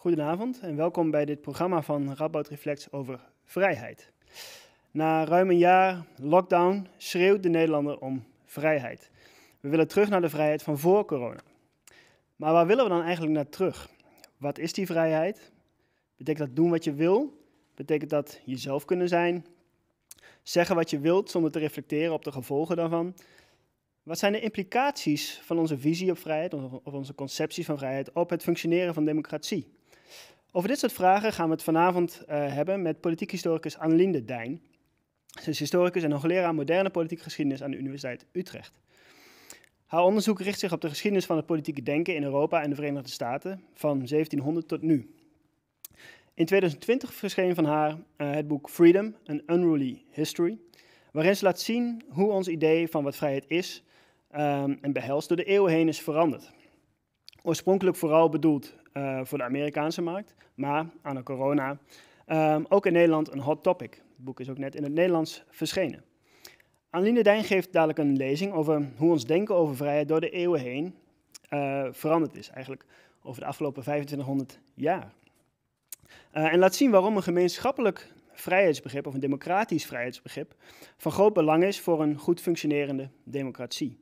Goedenavond en welkom bij dit programma van Radboud Reflex over vrijheid. Na ruim een jaar lockdown schreeuwt de Nederlander om vrijheid. We willen terug naar de vrijheid van voor corona. Maar waar willen we dan eigenlijk naar terug? Wat is die vrijheid? Betekent dat doen wat je wil? Betekent dat jezelf kunnen zijn? Zeggen wat je wilt zonder te reflecteren op de gevolgen daarvan? Wat zijn de implicaties van onze visie op vrijheid of onze concepties van vrijheid op het functioneren van democratie? Over dit soort vragen gaan we het vanavond eh, hebben met politiek historicus Annelinde Dijn. Ze is historicus en hoogleraar moderne politieke geschiedenis aan de Universiteit Utrecht. Haar onderzoek richt zich op de geschiedenis van het politieke denken in Europa en de Verenigde Staten van 1700 tot nu. In 2020 verscheen van haar eh, het boek Freedom, An Unruly History, waarin ze laat zien hoe ons idee van wat vrijheid is ehm, en behelst door de eeuwen heen is veranderd. Oorspronkelijk vooral bedoeld eh, voor de Amerikaanse markt, maar aan de corona ehm, ook in Nederland een hot topic. Het boek is ook net in het Nederlands verschenen. Aline Dijn geeft dadelijk een lezing over hoe ons denken over vrijheid door de eeuwen heen eh, veranderd is, eigenlijk over de afgelopen 2500 jaar. Eh, en laat zien waarom een gemeenschappelijk vrijheidsbegrip of een democratisch vrijheidsbegrip van groot belang is voor een goed functionerende democratie.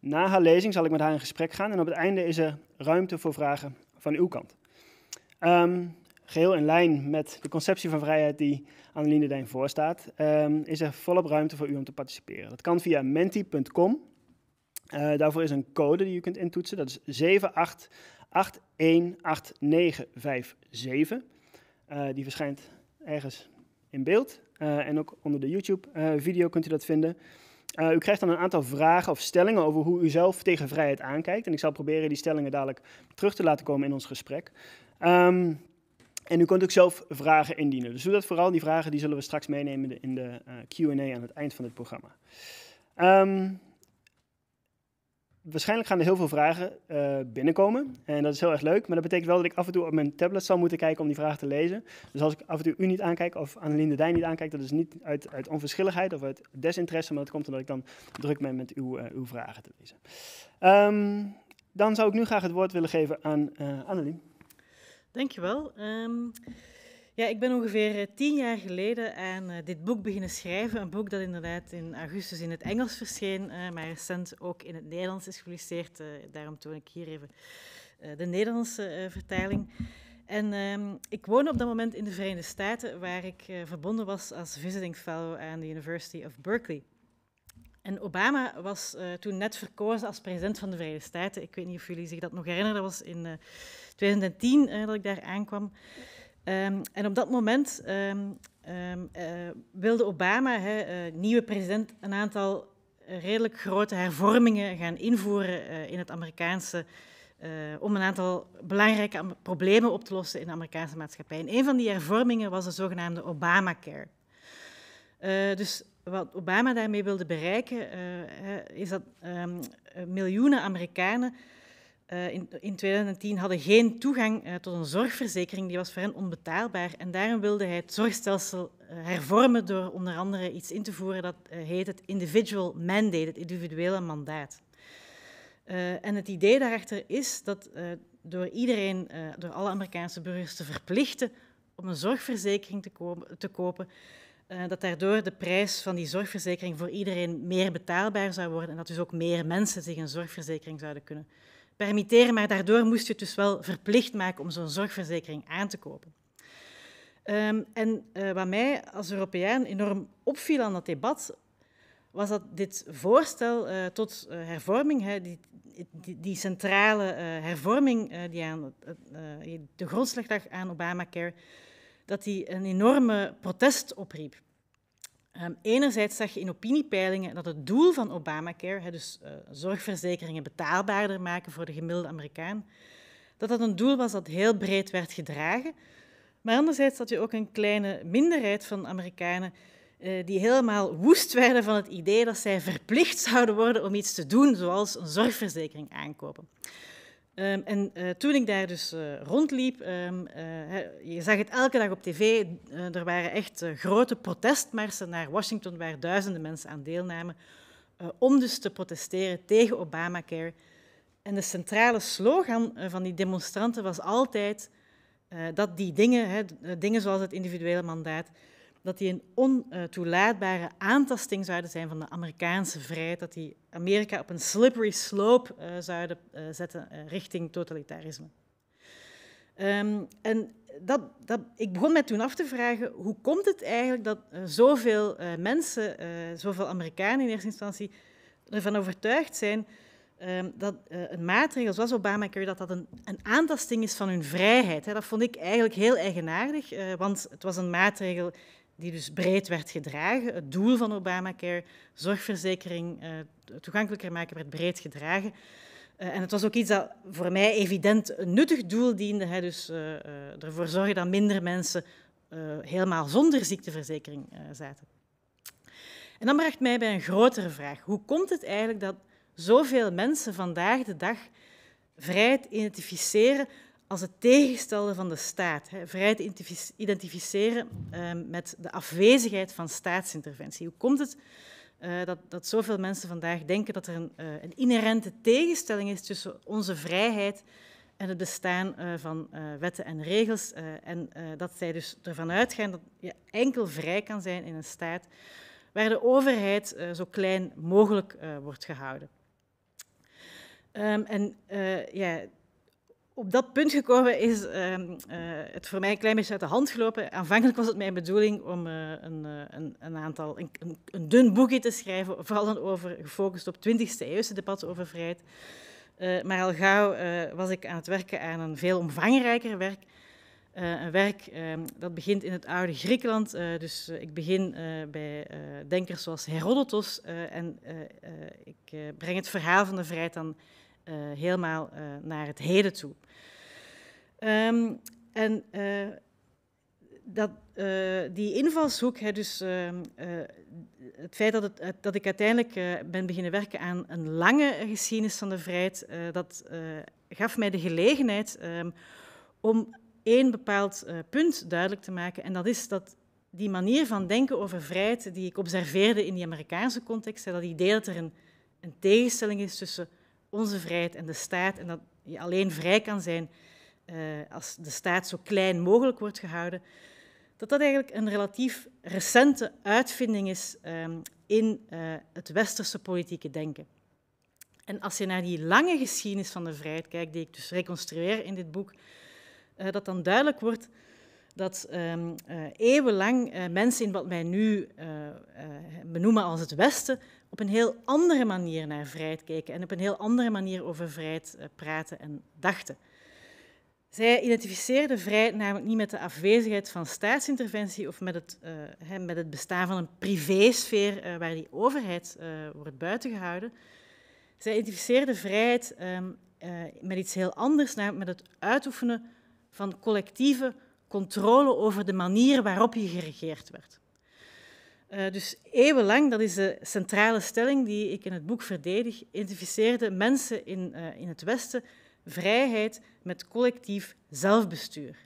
Na haar lezing zal ik met haar in gesprek gaan en op het einde is er ruimte voor vragen van uw kant. Um, geheel in lijn met de conceptie van vrijheid die Annelien Dijn voorstaat, ehm, is er volop ruimte voor u om te participeren. Dat kan via menti.com. Eh, daarvoor is een code die u kunt intoetsen. Dat is 78818957. Eh, die verschijnt ergens in beeld. Eh, en ook onder de YouTube-video kunt u dat vinden. Eh, u krijgt dan een aantal vragen of stellingen over hoe u zelf tegen vrijheid aankijkt. En ik zal proberen die stellingen dadelijk terug te laten komen in ons gesprek. Ehm, en u kunt ook zelf vragen indienen. Dus doe dat vooral. Die vragen die zullen we straks meenemen in de, eh, Q&A aan het eind van het programma. Ehm, waarschijnlijk gaan er heel veel vragen eh, binnenkomen. En dat is heel erg leuk. Maar dat betekent wel dat ik af en toe op mijn tablet zal moeten kijken om die vragen te lezen. Dus als ik af en toe u niet aankijk of Annelien de Dijn niet aankijk, dat is niet uit, uit onverschilligheid of uit desinteresse, maar dat komt omdat ik dan druk ben met uw, eh, uw vragen te lezen. Ehm, dan zou ik nu graag het woord willen geven aan uh, Annelien. Dankjewel. Um... Ja, ik ben ongeveer eh, tien jaar geleden aan eh, dit boek beginnen schrijven. Een boek dat inderdaad in augustus in het Engels verscheen, eh, maar recent ook in het Nederlands is gepubliceerd. daarom toon ik hier even de Nederlandse vertaling. En ehm, ik woonde op dat moment in de Verenigde Staten, waar ik verbonden was als visiting fellow aan de University of Berkeley. En Obama was toen net verkozen als president van de Verenigde Staten. Ik weet niet of jullie zich dat nog herinneren. Dat was in 2010 dat ik daar aankwam. Ehm, en op dat moment ehm, ehm, eh, wilde Obama, eh, nieuwe president, een aantal redelijk grote hervormingen gaan invoeren eh, in het Amerikaanse. om een aantal belangrijke problemen op te lossen in de Amerikaanse maatschappij. En een van die hervormingen was de zogenaamde Obamacare. dus wat Obama daarmee wilde bereiken, is dat miljoenen Amerikanen eh, in, in 2010 hadden geen toegang eh, tot een zorgverzekering. Die was voor hen onbetaalbaar. En daarom wilde hij het zorgstelsel eh, hervormen door onder andere iets in te voeren dat heet het individual mandate, het individuele mandaat. en het idee daarachter is dat door iedereen, door alle Amerikaanse burgers te verplichten om een zorgverzekering te, te kopen, dat daardoor de prijs van die zorgverzekering voor iedereen meer betaalbaar zou worden en dat dus ook meer mensen zich een zorgverzekering zouden kunnen permitteren, maar daardoor moest je het dus wel verplicht maken om zo'n zorgverzekering aan te kopen. Ehm, en eh, wat mij als Europeaan enorm opviel aan dat debat, was dat dit voorstel eh, tot eh, hervorming, hè, die, die, centrale hervorming die aan de lag aan Obamacare, dat die een enorme protest opriep. Ehm, enerzijds zag je in opiniepeilingen dat het doel van Obamacare, dus eh, zorgverzekeringen betaalbaarder maken voor de gemiddelde Amerikaan, dat dat een doel was dat heel breed werd gedragen. Maar anderzijds had je ook een kleine minderheid van Amerikanen eh, die helemaal woest werden van het idee dat zij verplicht zouden worden om iets te doen, zoals een zorgverzekering aankopen. Ehm, en eh, toen ik daar dus eh, rondliep, ehm, eh, je zag het elke dag op tv, er waren echt grote protestmarsen naar Washington waar duizenden mensen aan deelnamen om dus te protesteren tegen Obamacare. En de centrale slogan van die demonstranten was altijd dat die dingen, hè, dingen zoals het individuele mandaat, dat die een ontoelaatbare aantasting zouden zijn van de Amerikaanse vrijheid, dat die Amerika op een slippery slope eh, zouden eh, zetten eh, richting totalitarisme. Ehm, en dat, dat, ik begon mij toen af te vragen, hoe komt het eigenlijk dat zoveel mensen, zoveel Amerikanen in eerste instantie, ervan overtuigd zijn ehm, dat een maatregel zoals Obamacare dat dat een, een aantasting is van hun vrijheid. dat vond ik eigenlijk heel eigenaardig, want het was een maatregel die dus breed werd gedragen. Het doel van Obamacare, zorgverzekering eh, toegankelijker maken, werd breed gedragen. Eh, en het was ook iets dat voor mij evident een nuttig doel diende. Hè? Dus eh, ervoor zorgen dat minder mensen helemaal zonder ziekteverzekering zaten. En dat bracht mij bij een grotere vraag. Hoe komt het eigenlijk dat zoveel mensen vandaag de dag vrij identificeren als het tegenstelde van de staat. Hè, te identificeren ehm, met de afwezigheid van staatsinterventie. Hoe komt het eh, dat, dat zoveel mensen vandaag denken dat er een, eh, een, inherente tegenstelling is tussen onze vrijheid en het bestaan eh, van wetten en regels? en dat zij dus ervan uitgaan dat je enkel vrij kan zijn in een staat waar de overheid zo klein mogelijk wordt gehouden. Ehm, en ja, op dat punt gekomen is ehm, eh, het voor mij een klein beetje uit de hand gelopen. Aanvankelijk was het mijn bedoeling om eh, eh, een, een, aantal, een, een, dun boekje te schrijven, vooral dan over, gefocust op 20e eeuwse debatten over vrijheid. maar al gauw was ik aan het werken aan een veel omvangrijker werk. een werk ehm, dat begint in het oude Griekenland. dus ik begin bij denkers zoals Herodotos en ik breng het verhaal van de vrijheid dan eh, helemaal eh, naar het heden toe. Ehm, en eh, dat, die invalshoek, hè, dus ehm, het feit dat, het, dat ik uiteindelijk ben beginnen werken aan een lange geschiedenis van de vrijheid, dat gaf mij de gelegenheid ehm, om één bepaald punt duidelijk te maken. En dat is dat die manier van denken over vrijheid die ik observeerde in die Amerikaanse context, hè, dat idee dat er een, een tegenstelling is tussen onze vrijheid en de staat. En dat je alleen vrij kan zijn eh, als de staat zo klein mogelijk wordt gehouden. Dat dat eigenlijk een relatief recente uitvinding is ehm, in eh, het westerse politieke denken. En als je naar die lange geschiedenis van de vrijheid kijkt, die ik dus reconstrueer in dit boek, eh, dat dan duidelijk wordt dat ehm, eeuwenlang mensen in wat wij nu benoemen als het Westen op een heel andere manier naar vrijheid keken en op een heel andere manier over vrijheid eh, praten en dachten. Zij identificeerden vrijheid namelijk niet met de afwezigheid van staatsinterventie of met het, eh, met het bestaan van een privésfeer uh, waar die overheid wordt buitengehouden. Zij identificeerden vrijheid ehm, met iets heel anders, namelijk met het uitoefenen van collectieve controle over de manier waarop je geregeerd werd. Eh, dus eeuwenlang, dat is de centrale stelling die ik in het boek verdedig, identificeerden mensen in, eh, in het Westen vrijheid met collectief zelfbestuur.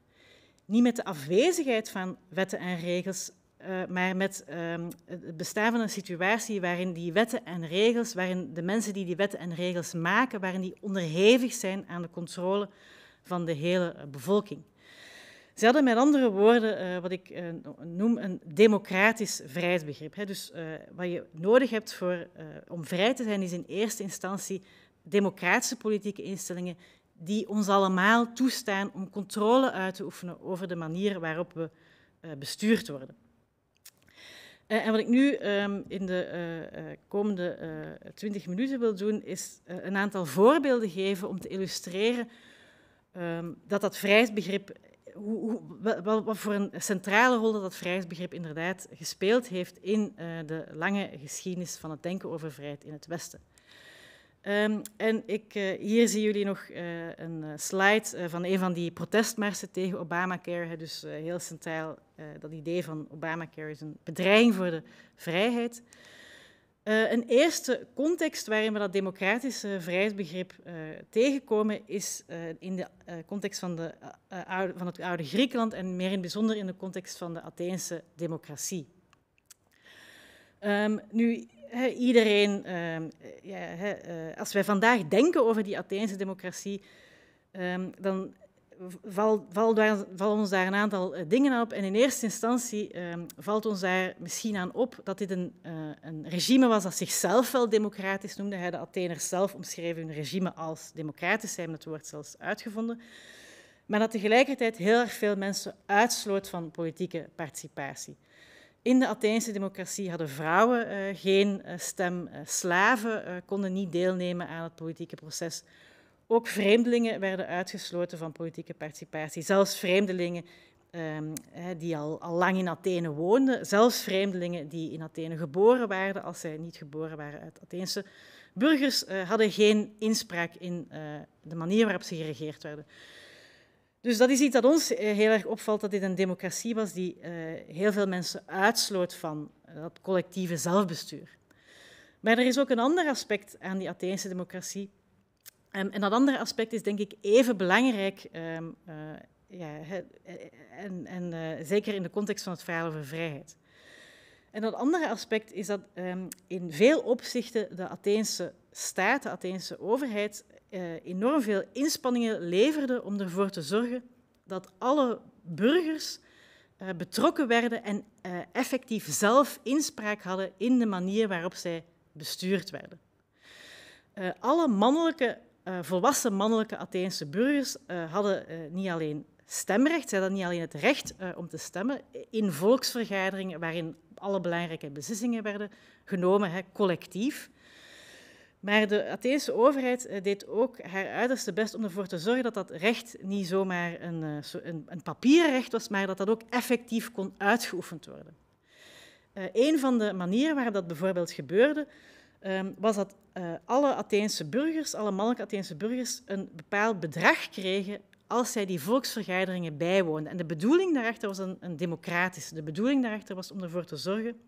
Niet met de afwezigheid van wetten en regels, eh, maar met ehm, het bestaan van een situatie waarin die wetten en regels, waarin de mensen die die wetten en regels maken, waarin die onderhevig zijn aan de controle van de hele bevolking. Ze hadden met andere woorden eh, wat ik eh, noem een democratisch vrijheidsbegrip. Hè. Dus eh, wat je nodig hebt voor, om vrij te zijn, is in eerste instantie democratische politieke instellingen die ons allemaal toestaan om controle uit te oefenen over de manier waarop we bestuurd worden. en wat ik nu ehm, in de komende twintig minuten wil doen, is een aantal voorbeelden geven om te illustreren ehm, dat dat vrijheidsbegrip hoe, wat, voor een centrale rol dat, dat vrijheidsbegrip inderdaad gespeeld heeft in eh, de lange geschiedenis van het denken over vrijheid in het Westen. Ehm, en ik, eh, hier zien jullie nog eh, een slide van een van die protestmarsen tegen Obamacare. dus heel centraal dat idee van Obamacare is een bedreiging voor de vrijheid. Eh, een eerste context waarin we dat democratische vrijheidsbegrip eh, tegenkomen is eh, in de context van, de, oude, van het oude Griekenland en meer in het bijzonder in de context van de Atheense democratie. Ehm, nu, iedereen, ehm, ja, als wij vandaag denken over die Atheense democratie, ehm, dan valt val val ons daar een aantal eh, dingen op. En in eerste instantie ehm, valt ons daar misschien aan op dat dit een, eh, een, regime was dat zichzelf wel democratisch noemde. Hij, de Atheners zelf omschreven hun regime als democratisch. Zij hebben het woord zelfs uitgevonden. Maar dat tegelijkertijd heel erg veel mensen uitsloot van politieke participatie. In de Atheense democratie hadden vrouwen eh, geen stem, slaven konden niet deelnemen aan het politieke proces. Ook vreemdelingen werden uitgesloten van politieke participatie. Zelfs vreemdelingen ehm, die al, al lang in Athene woonden, zelfs vreemdelingen die in Athene geboren waren, als zij niet geboren waren uit Atheense burgers, eh, hadden geen inspraak in eh, de manier waarop ze geregeerd werden. Dus dat is iets dat ons eh, heel erg opvalt, dat dit een democratie was die heel veel mensen uitsloot van dat collectieve zelfbestuur. Maar er is ook een ander aspect aan die Atheense democratie Ehm, en dat andere aspect is denk ik even belangrijk. Ehm, eh, ja, en, en eh, zeker in de context van het verhaal over vrijheid. En dat andere aspect is dat ehm, in veel opzichten de Atheense staat, de Atheense overheid, eh, enorm veel inspanningen leverde om ervoor te zorgen dat alle burgers betrokken werden en effectief zelf inspraak hadden in de manier waarop zij bestuurd werden. alle mannelijke eh, volwassen mannelijke Atheense burgers eh, hadden eh, niet alleen stemrecht, zij hadden niet alleen het recht om te stemmen in volksvergaderingen waarin alle belangrijke beslissingen werden genomen, hè, collectief. Maar de Atheense overheid deed ook haar uiterste best om ervoor te zorgen dat dat recht niet zomaar een, een, een papieren recht was, maar dat dat ook effectief kon uitgeoefend worden. een van de manieren waarop dat bijvoorbeeld gebeurde, ehm, was dat eh, alle Atheense burgers, alle mannelijke Atheense burgers, een bepaald bedrag kregen als zij die volksvergaderingen bijwoonden. En de bedoeling daarachter was een, een democratische. De bedoeling daarachter was om ervoor te zorgen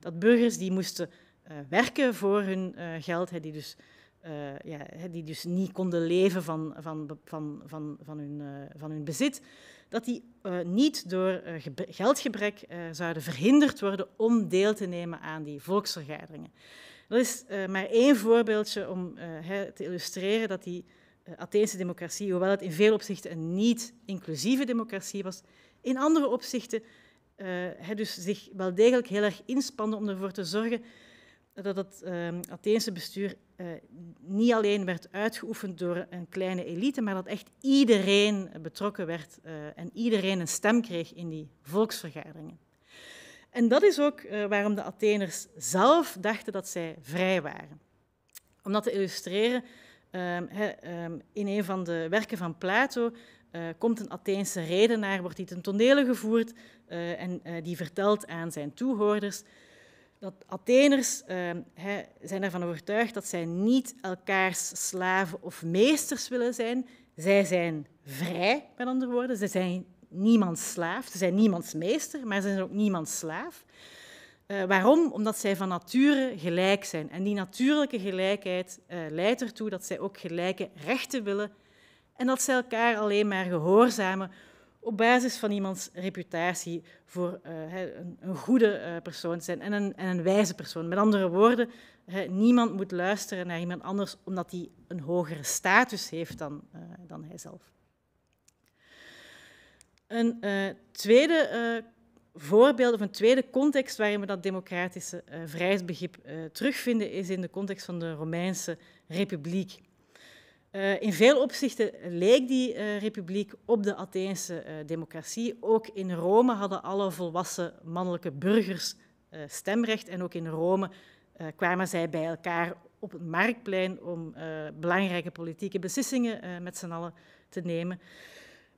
dat burgers die moesten eh, werken voor hun eh, geld, die, dus, ja, die dus niet konden leven van, van, van, van, van, hun, van hun bezit, dat die niet door geldgebrek zouden verhinderd worden om deel te nemen aan die volksvergaderingen. Dat is eh, maar één voorbeeldje om eh, te illustreren dat die eh, Atheense democratie, hoewel het in veel opzichten een niet-inclusieve democratie was, in andere opzichten dus zich wel degelijk heel erg inspande om ervoor te zorgen dat het ehm, Atheense bestuur niet alleen werd uitgeoefend door een kleine elite, maar dat echt iedereen betrokken werd en iedereen een stem kreeg in die volksvergaderingen. En dat is ook eh, waarom de Atheners zelf dachten dat zij vrij waren. Om dat te illustreren, ehm, ehm, in een van de werken van Plato eh, komt een Atheense redenaar, wordt hij ten tonele gevoerd eh, en die vertelt aan zijn toehoorders dat Atheners ehm, zijn ervan overtuigd dat zij niet elkaars slaven of meesters willen zijn. Zij zijn vrij, met andere woorden. Zij zijn niemands slaaf. Ze zijn niemands meester, maar ze zijn ook niemands slaaf. Eh, waarom? Omdat zij van nature gelijk zijn. En die natuurlijke gelijkheid eh, leidt ertoe dat zij ook gelijke rechten willen en dat zij elkaar alleen maar gehoorzamen op basis van iemands reputatie voor eh, een, een, goede persoon zijn en een, en een, wijze persoon. Met andere woorden, niemand moet luisteren naar iemand anders omdat hij een hogere status heeft dan, dan hijzelf. Een eh, tweede uh, voorbeeld of een tweede context waarin we dat democratische uh, vrijheidsbegrip terugvinden is in de context van de Romeinse Republiek. in veel opzichten leek die republiek op de Atheense democratie. Ook in Rome hadden alle volwassen mannelijke burgers stemrecht en ook in Rome kwamen zij bij elkaar op het marktplein om belangrijke politieke beslissingen met z'n allen te nemen.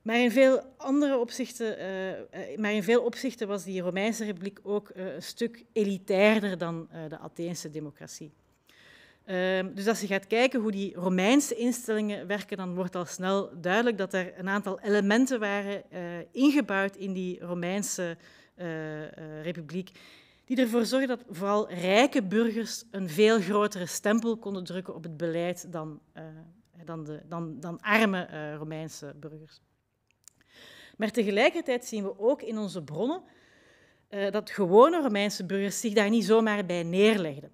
Maar in veel andere opzichten, eh, eh, maar in veel opzichten was die Romeinse republiek ook eh, een stuk elitairder dan de Atheense democratie. Ehm, dus als je gaat kijken hoe die Romeinse instellingen werken, dan wordt al snel duidelijk dat er een aantal elementen waren ingebouwd in die Romeinse republiek, die ervoor zorgden dat vooral rijke burgers een veel grotere stempel konden drukken op het beleid dan, dan, de, dan, dan arme Romeinse burgers. Maar tegelijkertijd zien we ook in onze bronnen eh, dat gewone Romeinse burgers zich daar niet zomaar bij neerlegden.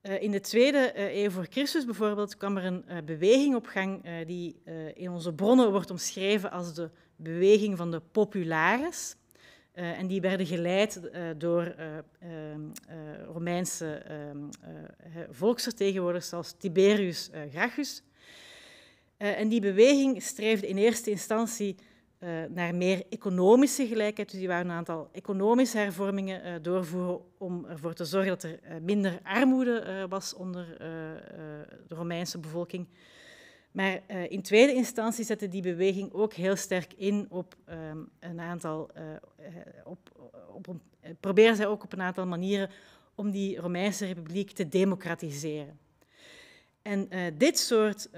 Eh, in de tweede eh, eeuw voor Christus bijvoorbeeld kwam er een beweging op gang die in onze bronnen wordt omschreven als de beweging van de populares. en die werden geleid door ehm, Romeinse ehm, volksvertegenwoordigers zoals Tiberius Gracchus. en die beweging streefde in eerste instantie eh, naar meer economische gelijkheid. Dus die wou een aantal economische hervormingen uh, doorvoeren om ervoor te zorgen dat er eh, minder armoede was onder de Romeinse bevolking. Maar in tweede instantie zette die beweging ook heel sterk in op ehm, een aantal. op, op proberen zij ook op een aantal manieren om die Romeinse republiek te democratiseren. En dit soort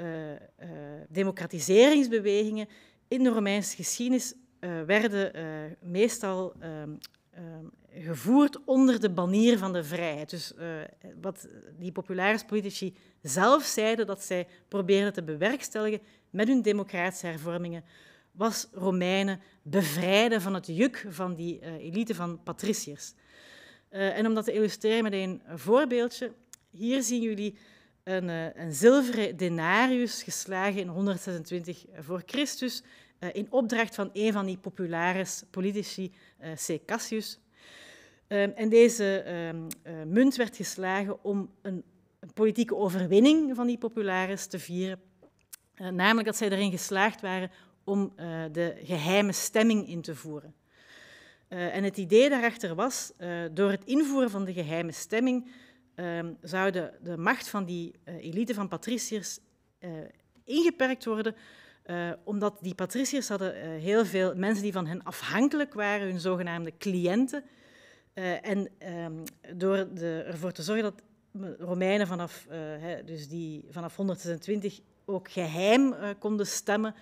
democratiseringsbewegingen in de Romeinse geschiedenis eh, werden eh, meestal ehm, ehm, gevoerd onder de banier van de vrijheid. Dus eh, wat die populaire politici zelf zeiden dat zij probeerden te bewerkstelligen met hun democratische hervormingen, was Romeinen bevrijden van het juk van die elite van patriciërs. en om dat te illustreren met een voorbeeldje, hier zien jullie een, eh, een zilveren denarius geslagen in 126 voor Christus eh, in opdracht van een van die populares politici, eh, C. Cassius. Ehm, en deze ehm, munt werd geslagen om een politieke overwinning van die populares te vieren. Namelijk dat zij erin geslaagd waren om de geheime stemming in te voeren. En het idee daarachter was, door het invoeren van de geheime stemming Ehm, zou de, macht van die eh, elite van patriciërs eh, ingeperkt worden eh, omdat die patriciërs hadden heel veel mensen die van hen afhankelijk waren, hun zogenaamde cliënten. en ehm, door de, ervoor te zorgen dat Romeinen vanaf, hè, dus die, vanaf 126 ook geheim konden stemmen,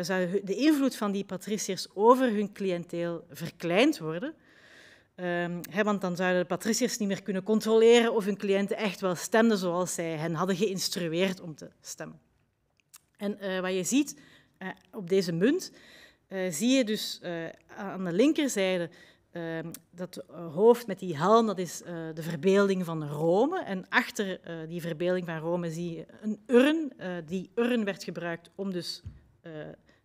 zou de invloed van die patriciërs over hun cliënteel verkleind worden. Ehm, want dan zouden de patriciërs niet meer kunnen controleren of hun cliënten echt wel stemden zoals zij hen hadden geïnstrueerd om te stemmen. En eh, wat je ziet eh, op deze munt, eh, zie je dus aan de linkerzijde ehm, dat hoofd met die helm, dat is de verbeelding van Rome. En achter die verbeelding van Rome zie je een urn. die urn werd gebruikt om dus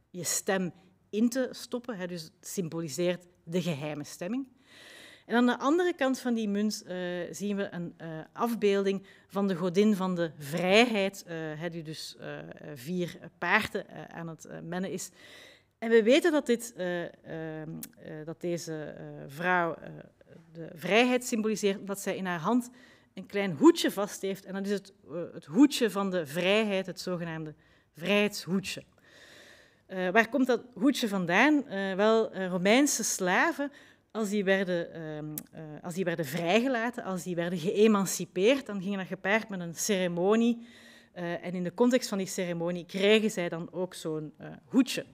je stem in te stoppen. dus het symboliseert de geheime stemming. En aan de andere kant van die munt eh, zien we een eh, afbeelding van de godin van de vrijheid, uh, die dus vier paarden aan het mennen is. En we weten dat, dit, ehm, dat deze vrouw de vrijheid symboliseert, omdat zij in haar hand een klein hoedje vast heeft. En dat is het, het hoedje van de vrijheid, het zogenaamde vrijheidshoedje. waar komt dat hoedje vandaan? wel, Romeinse slaven als die, werden, ehm, eh, als die werden vrijgelaten, als die werden geëmancipeerd, dan ging dat gepaard met een ceremonie. Eh, en in de context van die ceremonie kregen zij dan ook zo'n eh, hoedje.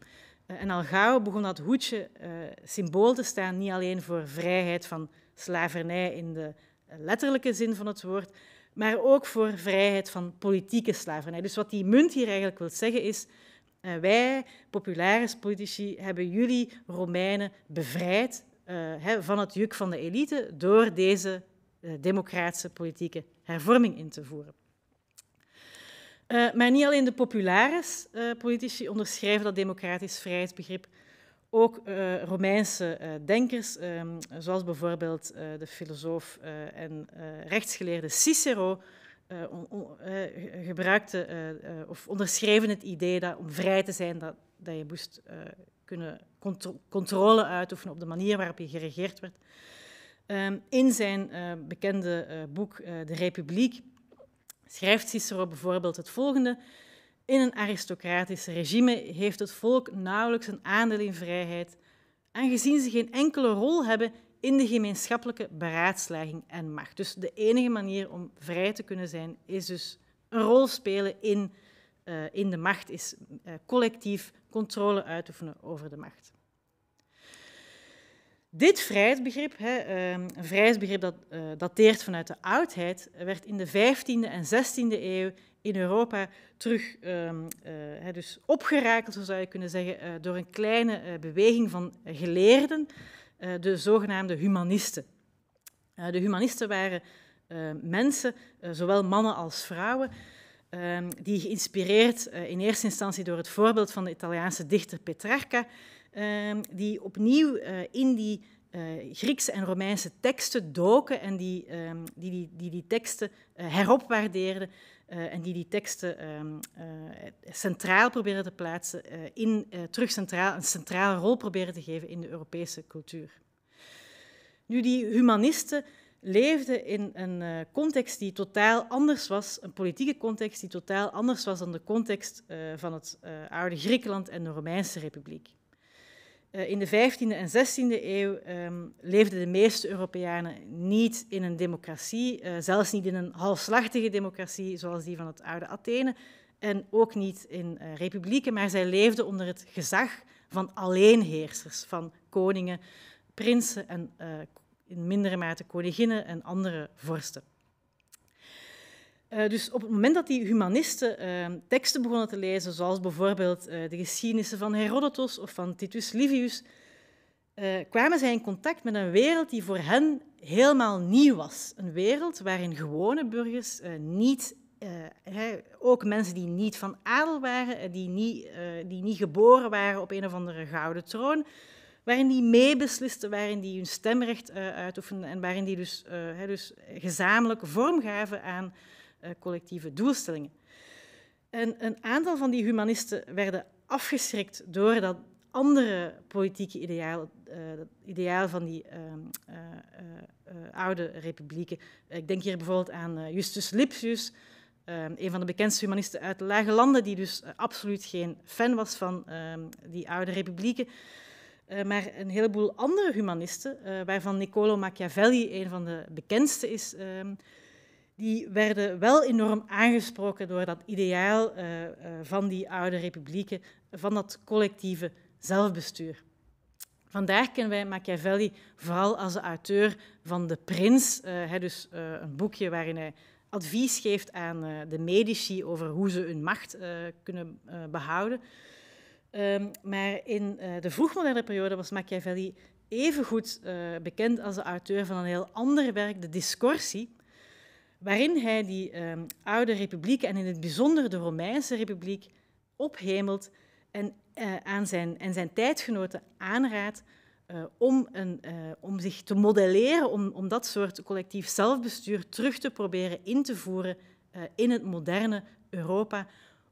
en al gauw begon dat hoedje symbool te staan, niet alleen voor vrijheid van slavernij in de letterlijke zin van het woord, maar ook voor vrijheid van politieke slavernij. Dus wat die munt hier eigenlijk wil zeggen is, wij, popularis politici, hebben jullie Romeinen bevrijd eh, van het juk van de elite door deze eh, democratische politieke hervorming in te voeren. Eh, maar niet alleen de populares politici onderschrijven dat democratisch vrijheidsbegrip. Ook Romeinse denkers, ehm, zoals bijvoorbeeld de filosoof en rechtsgeleerde Cicero, gebruikten of onderschreven het idee dat om vrij te zijn, dat, dat je moest kunnen contro controle uitoefenen op de manier waarop je geregeerd werd. Ehm, in zijn eh, bekende eh, boek eh, De Republiek schrijft Cicero bijvoorbeeld het volgende. In een aristocratisch regime heeft het volk nauwelijks een aandeel in vrijheid, aangezien ze geen enkele rol hebben in de gemeenschappelijke beraadslaging en macht. Dus de enige manier om vrij te kunnen zijn is dus een rol spelen in eh, in de macht is eh, collectief controle uitoefenen over de macht. Dit vrijheidsbegrip, hè, ehm, een vrijheidsbegrip dat eh, dateert vanuit de oudheid, werd in de 15e en 16e eeuw in Europa terug ehm, dus opgerakeld, zo zou je kunnen zeggen, door een kleine beweging van geleerden, de zogenaamde humanisten. de humanisten waren mensen, zowel mannen als vrouwen, Ehm, die geïnspireerd eh, in eerste instantie door het voorbeeld van de Italiaanse dichter Petrarca, ehm, die opnieuw eh, in die eh, Griekse en Romeinse teksten doken en die ehm, die, die, die, die teksten heropwaardeerden en die die teksten centraal probeerden te plaatsen, in, terug centraal, een centrale rol probeerde te geven in de Europese cultuur. Nu, die humanisten leefde in een eh, context die totaal anders was, een politieke context die totaal anders was dan de context eh, van het oude eh, Griekenland en de Romeinse Republiek. In de 15e en 16e eeuw ehm, leefden de meeste Europeanen niet in een democratie, zelfs niet in een halfslachtige democratie zoals die van het oude Athene, en ook niet in uh, republieken, maar zij leefden onder het gezag van alleenheersers, van koningen, prinsen en uh, in mindere mate koninginnen en andere vorsten. Eh, dus op het moment dat die humanisten ehm, teksten begonnen te lezen, zoals bijvoorbeeld eh, de geschiedenissen van Herodotus of van Titus Livius, eh, kwamen zij in contact met een wereld die voor hen helemaal nieuw was. Een wereld waarin gewone burgers, niet, ook mensen die niet van adel waren, die niet, die niet geboren waren op een of andere gouden troon, waarin die meebeslisten, waarin die hun stemrecht eh, uitoefenden en waarin die dus, eh, dus gezamenlijk vorm gaven aan eh, collectieve doelstellingen. En een aantal van die humanisten werden afgeschrikt door dat andere politieke ideaal, dat ideaal van die ehm, oude republieken. Ik denk hier bijvoorbeeld aan Justus Lipsius, ehm, een van de bekendste humanisten uit de Lage Landen, die dus absoluut geen fan was van ehm, die oude republieken. Eh, maar een heleboel andere humanisten, eh, waarvan Niccolo Machiavelli een van de bekendste is, ehm, die werden wel enorm aangesproken door dat ideaal eh, van die oude republieken, van dat collectieve zelfbestuur. Vandaar kennen wij Machiavelli vooral als de auteur van De Prins, hij dus een boekje waarin hij advies geeft aan de medici over hoe ze hun macht kunnen behouden. Ehm, maar in uh, de vroegmoderne periode was Machiavelli evengoed uh, eh, bekend als de auteur van een heel ander werk, De Discorsie, waarin hij die ehm, oude republieken en in het bijzonder de Romeinse republiek ophemelt en, eh, aan zijn, en zijn tijdgenoten aanraadt om, een, om zich te modelleren, om, om dat soort collectief zelfbestuur terug te proberen in te voeren in het moderne Europa,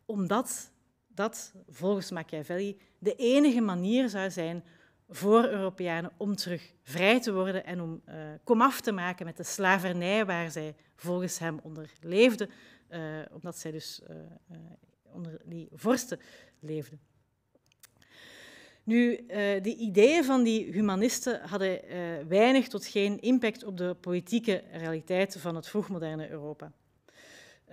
omdat dat volgens Machiavelli de enige manier zou zijn voor Europeanen om terug vrij te worden en om eh, kom komaf te maken met de slavernij waar zij volgens hem onder leefden, eh, omdat zij dus eh, onder die vorsten leefden. Nu, de ideeën van die humanisten hadden weinig tot geen impact op de politieke realiteit van het vroegmoderne Europa.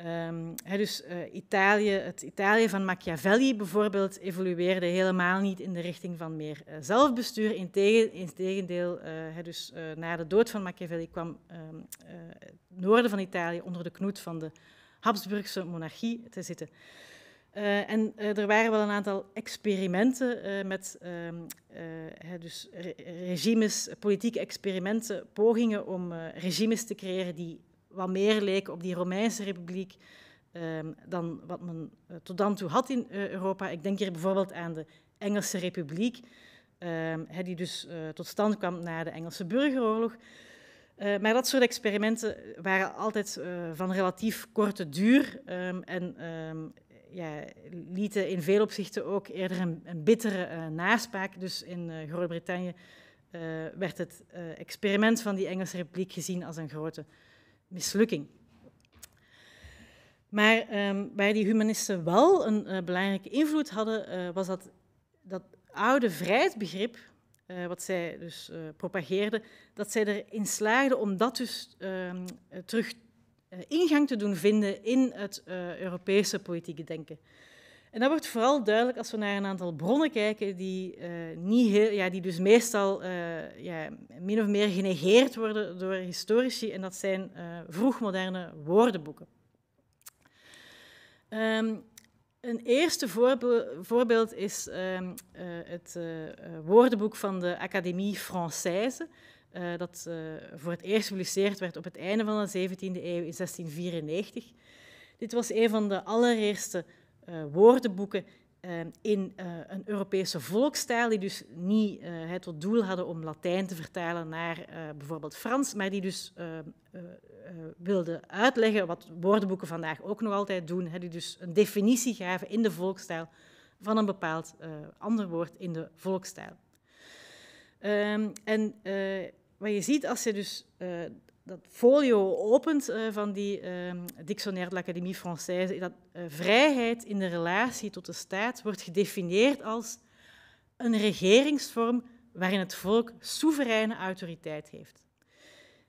Um, dus eh, Italië, het Italië van Machiavelli bijvoorbeeld evolueerde helemaal niet in de richting van meer uh, zelfbestuur. Integendeel, uh, eh, he, dus, na de dood van Machiavelli kwam ehm, het noorden van Italië onder de knoet van de Habsburgse monarchie te zitten. en er waren wel een aantal experimenten met he, ehm, dus regimes, politieke experimenten, pogingen om regimes te creëren die wat meer leek op die Romeinse Republiek ehm, dan wat men eh, tot dan toe had in eh, Europa. Ik denk hier bijvoorbeeld aan de Engelse Republiek, ehm, die dus eh, tot stand kwam na de Engelse burgeroorlog. maar dat soort experimenten waren altijd van relatief korte duur ehm, en ja, lieten in veel opzichten ook eerder een, bittere uh, naspraak. Dus in Groot-Brittannië werd het experiment van die Engelse Republiek gezien als een grote mislukking. Maar um, waar die humanisten wel een eh, belangrijke invloed hadden, eh, was dat, dat oude vrijheidsbegrip, eh, wat zij dus propageerden, dat zij erin slaagden om dat dus ehm, terug ingang te doen vinden in het Europese politieke denken. En dat wordt vooral duidelijk als we naar een aantal bronnen kijken die, eh, niet heel, ja, die dus meestal eh, ja, min of meer genegeerd worden door historici. En dat zijn uh, vroegmoderne woordenboeken. Ehm, een eerste voorbeeld is ehm, het woordenboek van de Académie Française. dat voor het eerst gepubliceerd werd op het einde van de 17e eeuw in 1694. Dit was een van de allereerste eh, woordenboeken ehm, in eh, een Europese volkstaal, die dus niet het eh, tot doel hadden om Latijn te vertalen naar bijvoorbeeld Frans, maar die dus ehm, wilden uitleggen wat woordenboeken vandaag ook nog altijd doen, die dus een definitie gaven in de volkstaal van een bepaald ander woord in de volkstaal. Ehm, en wat je ziet als je dus dat folio opent eh, van die ehm, dictionair Dictionnaire de l'Académie Française, dat eh, vrijheid in de relatie tot de staat wordt gedefinieerd als een regeringsvorm waarin het volk soevereine autoriteit heeft.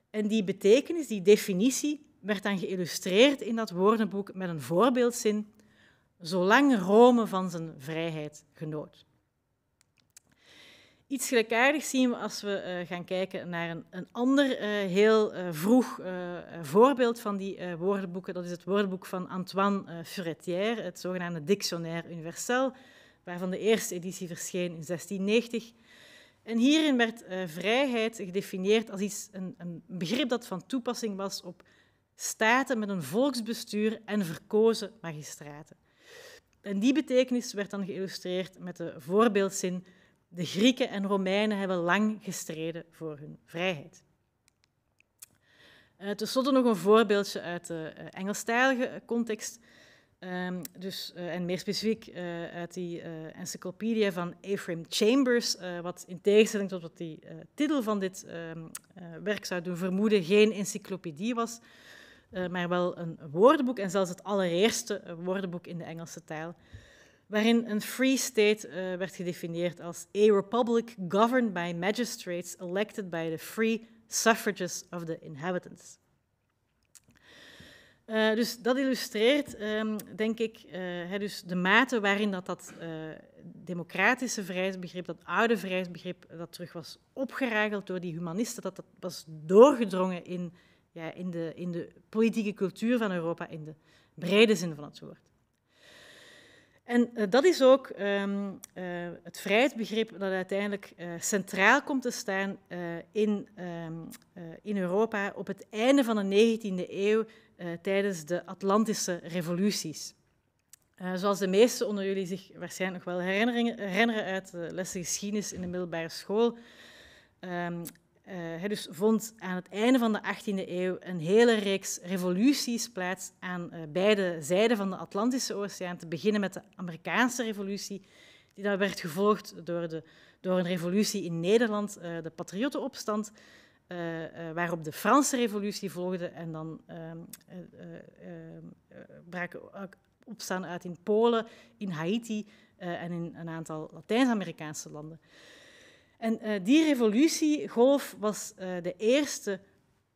En die betekenis, die definitie, werd dan geïllustreerd in dat woordenboek met een voorbeeldzin, zolang Rome van zijn vrijheid genoot. Iets gelijkaardigs zien we als we eh, gaan kijken naar een, een ander eh, heel eh, vroeg voorbeeld van die woordenboeken. Dat is het woordenboek van Antoine Furetière, het zogenaamde Dictionnaire Universel, waarvan de eerste editie verscheen in 1690. En hierin werd vrijheid gedefinieerd als iets, een, een begrip dat van toepassing was op staten met een volksbestuur en verkozen magistraten. En die betekenis werd dan geïllustreerd met de voorbeeldzin de Grieken en Romeinen hebben lang gestreden voor hun vrijheid. Eh, ten slotte nog een voorbeeldje uit de eh, Engelstalige context. Ehm, dus, eh, en meer specifiek uit die uh, encyclopedia van Ephraim Chambers, wat in tegenstelling tot wat die titel van dit ehm, werk zou doen vermoeden, geen encyclopedie was, maar wel een woordenboek en zelfs het allereerste woordenboek in de Engelse taal waarin een free state eh, werd gedefinieerd als a republic governed by magistrates elected by the free suffrages of the inhabitants. Eh, dus dat illustreert, ehm, denk ik, eh, dus de mate waarin dat, dat democratische vrijheidsbegrip, dat oude vrijheidsbegrip, dat terug was opgerakeld door die humanisten, dat dat was doorgedrongen in, ja, in, de, in de politieke cultuur van Europa, in de brede zin van het woord. En eh, dat is ook ehm, eh, het vrijheidsbegrip dat uiteindelijk eh, centraal komt te staan in, ehm, in Europa op het einde van de 19e eeuw tijdens de Atlantische revoluties. zoals de meesten onder jullie zich waarschijnlijk nog wel herinneren uit de lessen geschiedenis in de middelbare school, ehm, eh, dus vond aan het einde van de 18e eeuw een hele reeks revoluties plaats aan eh, beide zijden van de Atlantische Oceaan, te beginnen met de Amerikaanse revolutie, die daar werd gevolgd door, de, door een revolutie in Nederland, eh, de Patriottenopstand, waarop de Franse revolutie volgde en dan ehm, ehm, braken opstaan uit in Polen, in Haiti en in een aantal Latijns-Amerikaanse landen. En eh, die revolutiegolf was eh, de eerste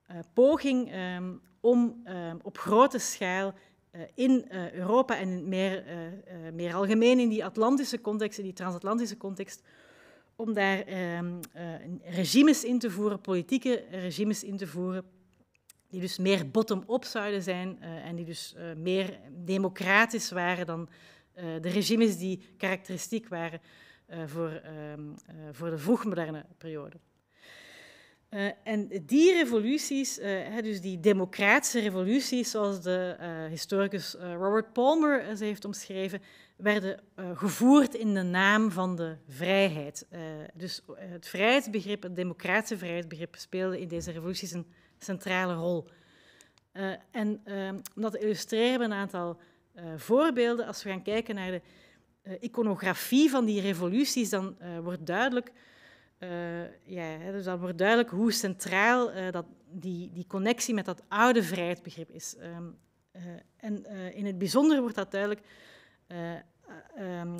eh, poging ehm, om ehm, op grote schaal in Europa en meer, meer algemeen in die Atlantische context, in die transatlantische context, om daar ehm, regimes in te voeren, politieke regimes in te voeren, die dus meer bottom-up zouden zijn en die dus meer democratisch waren dan de regimes die karakteristiek waren eh, voor, ehm, eh, voor de vroegmoderne periode. Eh, en die revoluties, dus die democratische revoluties, zoals de historicus Robert Palmer ze heeft omschreven, werden gevoerd in de naam van de vrijheid. dus het vrijheidsbegrip, het democratische vrijheidsbegrip, speelde in deze revoluties een centrale rol. en ehm, om dat te illustreren een aantal voorbeelden. Als we gaan kijken naar de eh, iconografie van die revoluties, dan eh, wordt duidelijk eh, ja, dus dan wordt duidelijk hoe centraal dat die, die connectie met dat oude vrijheidsbegrip is. Ehm, en in het bijzonder wordt dat duidelijk ehm,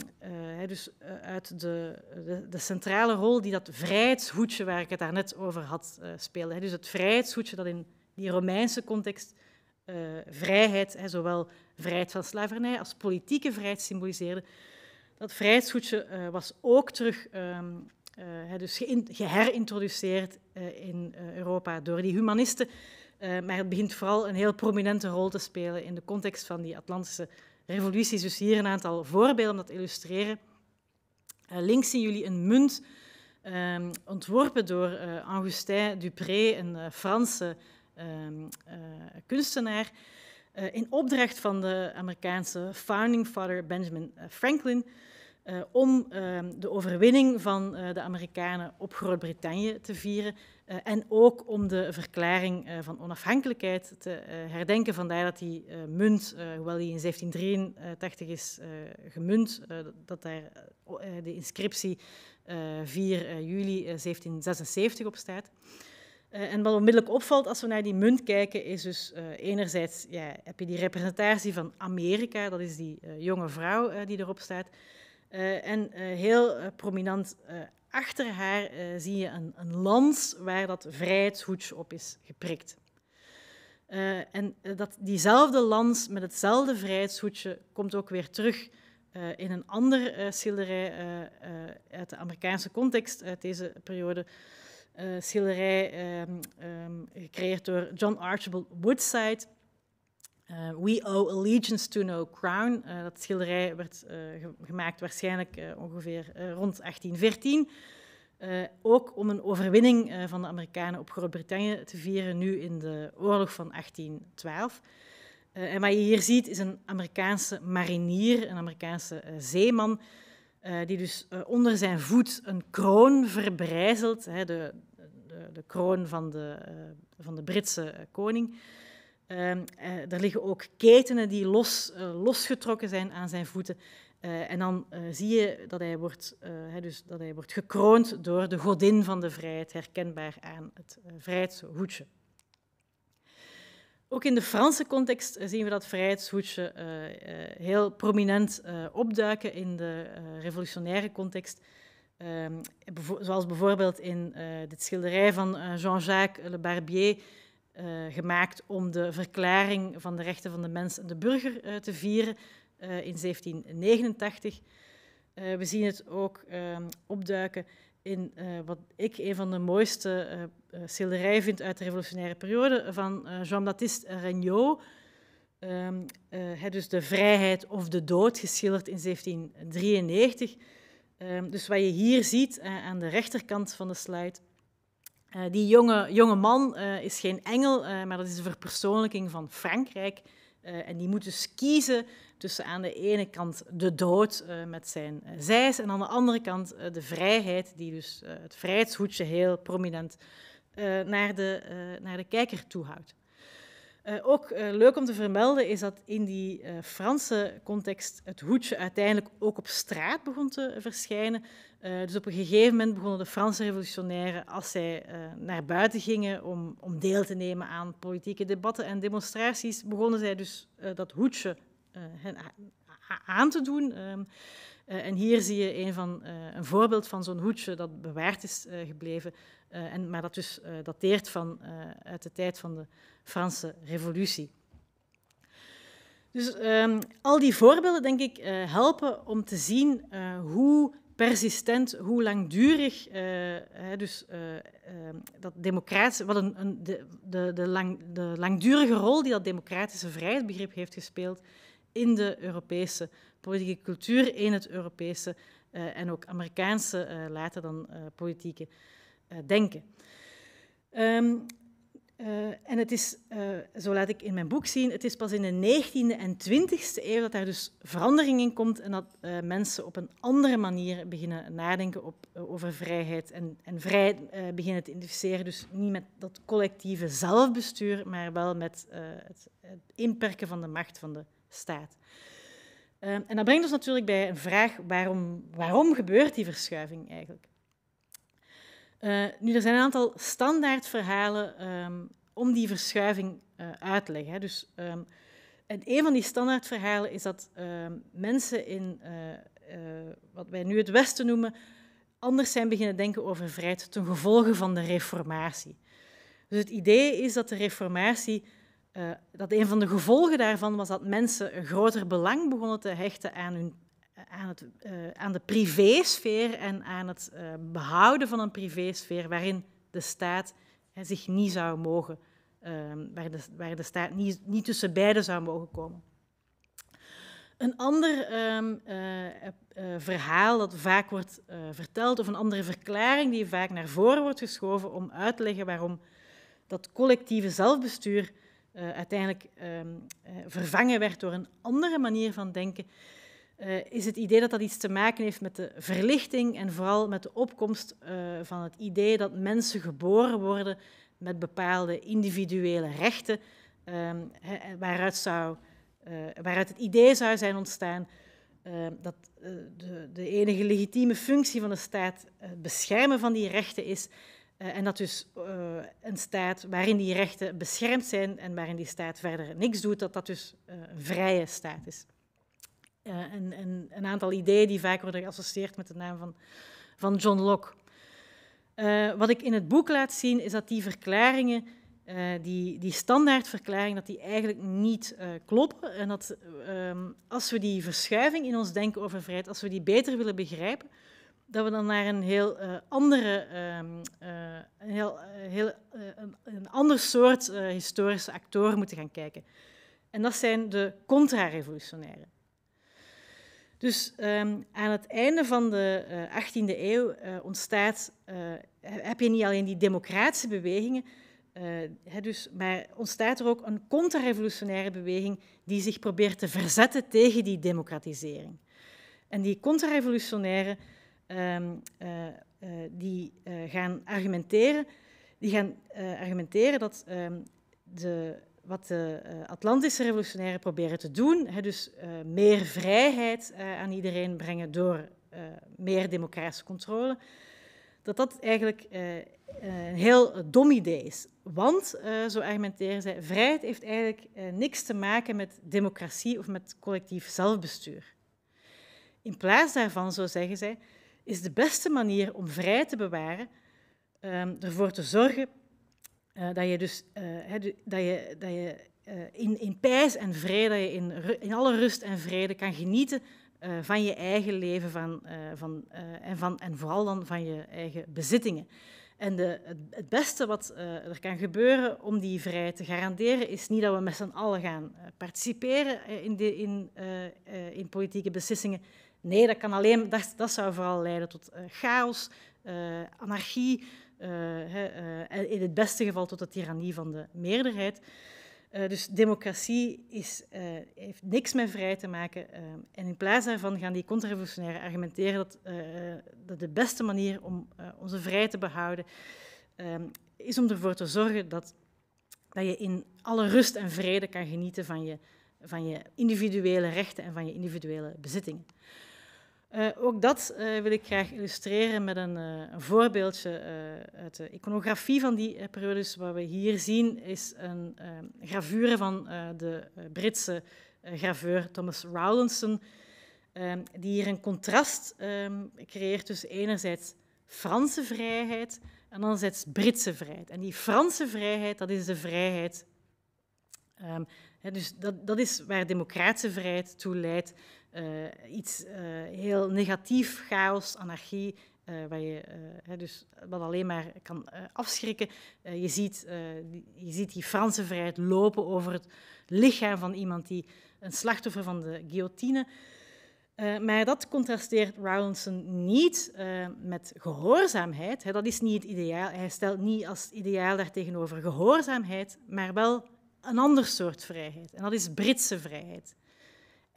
dus uit de, de, centrale rol die dat vrijheidshoedje, waar ik het daarnet over had, speelde. Dus het vrijheidshoedje dat in die Romeinse context vrijheid, zowel vrijheid van slavernij als politieke vrijheid symboliseerde. Dat vrijheidsgoedje uh, was ook terug ehm, eh, dus geherintroduceerd eh, in Europa door die humanisten. maar het begint vooral een heel prominente rol te spelen in de context van die Atlantische revoluties. Dus hier een aantal voorbeelden om dat te illustreren. links zien jullie een munt ehm, ontworpen door Augustin Dupré, een Franse ehm, kunstenaar in opdracht van de Amerikaanse founding father Benjamin Franklin. Eh, om ehm, de overwinning van eh, de Amerikanen op Groot-Brittannië te vieren eh, en ook om de verklaring van onafhankelijkheid te herdenken. Vandaar dat die munt, hoewel die in 1783 is gemunt, dat daar de inscriptie 4 juli 1776 op staat. En wat onmiddellijk opvalt als we naar die munt kijken, is dus enerzijds ja, heb je die representatie van Amerika, dat is die jonge vrouw die erop staat. Eh, en eh, heel eh, prominent achter haar zie je een, een, lans waar dat vrijheidshoedje op is geprikt. en dat diezelfde lans met hetzelfde vrijheidshoedje komt ook weer terug in een ander uh, schilderij uit de Amerikaanse context uit deze periode. schilderij ehm, ehm, gecreëerd door John Archibald Woodside. Eh, We Owe Allegiance to No Crown. Eh, dat schilderij werd eh, gemaakt waarschijnlijk ongeveer rond 1814. ook om een overwinning van de Amerikanen op Groot-Brittannië te vieren, nu in de oorlog van 1812. en wat je hier ziet is een Amerikaanse marinier, een Amerikaanse zeeman, die dus onder zijn voet een kroon verbrijzelt, hè, de, de, de, kroon van de, van de Britse koning. Ehm, eh, er liggen ook ketenen die los, eh, losgetrokken zijn aan zijn voeten. Eh, en dan zie je dat hij, wordt, dus dat hij wordt gekroond door de godin van de vrijheid, herkenbaar aan het vrijheidshoedje. Ook in de Franse context zien we dat vrijheidshoedje heel prominent opduiken in de revolutionaire context. Ehm, zoals bijvoorbeeld in dit schilderij van Jean-Jacques Le Barbier, eh, gemaakt om de verklaring van de rechten van de mens en de burger eh, te vieren eh, in 1789. we zien het ook ehm, opduiken in wat ik een van de mooiste schilderijen vind uit de revolutionaire periode van Jean-Baptiste Regnault. Um, dus de vrijheid of de dood, geschilderd in 1793. Ehm, dus wat je hier ziet aan de rechterkant van de slide, eh, die jonge, jonge man eh, is geen engel, eh, maar dat is de verpersoonlijking van Frankrijk. en die moet dus kiezen tussen aan de ene kant de dood met zijn zijs en aan de andere kant de vrijheid, die dus het vrijheidshoedje heel prominent naar, de, naar de kijker toehoudt. Uh, ook leuk om te vermelden is dat in die Franse context het hoedje uiteindelijk ook op straat begon te verschijnen. Eh, dus op een gegeven moment begonnen de Franse revolutionairen, als zij eh, naar buiten gingen om, om deel te nemen aan politieke debatten en demonstraties, begonnen zij dus eh, dat hoedje aan te doen. Ehm, en hier zie je een, van, een voorbeeld van zo'n hoedje dat bewaard is gebleven, en, maar dat dus dateert van, uit de tijd van de Franse revolutie. Dus ehm, al die voorbeelden, denk ik, helpen om te zien hoe persistent, hoe langdurig, eh, dus eh, eh, dat democratische, wat een, een de, de, de, lang, de langdurige rol die dat democratische vrijheidsbegrip heeft gespeeld in de Europese politieke cultuur, in het Europese en ook Amerikaanse, later dan politieke denken. Ehm, eh, en het is, eh, zo laat ik in mijn boek zien, het is pas in de 19e en 20e eeuw dat daar dus verandering in komt en dat eh, mensen op een andere manier beginnen nadenken op, over vrijheid en, en vrijheid beginnen te identificeren. Dus niet met dat collectieve zelfbestuur, maar wel met het, het, inperken van de macht van de staat. en dat brengt ons natuurlijk bij een vraag, waarom, waarom gebeurt die verschuiving eigenlijk? nu, er zijn een aantal standaard verhalen ehm, om die verschuiving uh, uit te leggen. Hè. Dus, ehm, en een van die standaardverhalen is dat ehm, mensen in eh, eh, wat wij nu het Westen noemen, anders zijn beginnen denken over vrijheid ten gevolge van de Reformatie. Dus het idee is dat de Reformatie, dat een van de gevolgen daarvan was dat mensen een groter belang begonnen te hechten aan hun aan, het, aan, de privésfeer en aan het behouden van een privésfeer waarin de staat hè, zich niet zou mogen, ehm, waar, de, waar de staat niet, niet tussen beiden zou mogen komen. Een ander ehm, eh, eh, eh, verhaal dat vaak wordt verteld, of een andere verklaring die vaak naar voren wordt geschoven om uit te leggen waarom dat collectieve zelfbestuur uiteindelijk ehm, vervangen werd door een andere manier van denken, eh, is het idee dat dat iets te maken heeft met de verlichting en vooral met de opkomst eh, van het idee dat mensen geboren worden met bepaalde individuele rechten, ehm, waaruit, zou, eh, waaruit het idee zou zijn ontstaan dat de, de, enige legitieme functie van de staat het beschermen van die rechten is. en dat dus een staat waarin die rechten beschermd zijn en waarin die staat verder niks doet, dat dat dus een vrije staat is. Eh, en, een aantal ideeën die vaak worden geassocieerd met de naam van, van John Locke. Eh, wat ik in het boek laat zien is dat die verklaringen, eh, die, die standaardverklaringen, dat die eigenlijk niet kloppen. En dat ehm, als we die verschuiving in ons denken over vrijheid, als we die beter willen begrijpen, dat we dan naar een heel andere, ehm, een, heel, een ander soort historische actoren moeten gaan kijken. En dat zijn de contra-revolutionairen. Dus ehm, aan het einde van de 18e eh, eeuw eh, ontstaat, eh, heb je niet alleen die democratische bewegingen, hè, dus, maar ontstaat er ook een contra-revolutionaire beweging die zich probeert te verzetten tegen die democratisering. En die contra revolutionaire ehm, die, gaan argumenteren, die gaan argumenteren dat ehm, de wat de eh, Atlantische revolutionairen proberen te doen. Hè, dus eh, meer vrijheid eh, aan iedereen brengen door meer democratische controle. Dat dat eigenlijk een heel dom idee is. Want, zo argumenteren zij, vrijheid heeft eigenlijk niks te maken met democratie of met collectief zelfbestuur. In plaats daarvan, zo zeggen zij, is de beste manier om vrijheid te bewaren ehm, ervoor te zorgen eh, dat je dus eh, dat je, dat je, eh, in, in pijs en vrede, dat je in, in alle rust en vrede kan genieten van je eigen leven van, van, en, van, en vooral dan van je eigen bezittingen. En de, het, beste wat er kan gebeuren om die vrijheid te garanderen, is niet dat we met z'n allen gaan participeren in, de, in, in politieke beslissingen. Nee, dat, kan alleen, dat, dat zou vooral leiden tot chaos, anarchie, he, eh, eh, in het beste geval tot de tirannie van de meerderheid. Eh, dus democratie is, heeft niks met vrijheid te maken. en in plaats daarvan gaan die contrarevolutionairen argumenteren dat, dat, de beste manier om onze vrijheid te behouden is om ervoor te zorgen dat, dat je in alle rust en vrede kan genieten van je, van je individuele rechten en van je individuele bezittingen. Eh, ook dat eh, wil ik graag illustreren met een, eh, een voorbeeldje uit de iconografie van die periode. Dus wat we hier zien is een gravure van de Britse graveur Thomas Rowlandson, ehm, die hier een contrast ehm, creëert tussen enerzijds Franse vrijheid en anderzijds Britse vrijheid. En die Franse vrijheid, dat is de vrijheid... Ehm, dus dat, dat is waar democratische vrijheid toe leidt eh, iets eh, heel negatief, chaos, anarchie, uh, waar je dus wat alleen maar kan afschrikken. je, ziet, die, je ziet die Franse vrijheid lopen over het lichaam van iemand die een slachtoffer van de guillotine. maar dat contrasteert Rawlinson niet met gehoorzaamheid. Dat is niet het ideaal. Hij stelt niet als ideaal daartegenover gehoorzaamheid, maar wel een ander soort vrijheid. En dat is Britse vrijheid.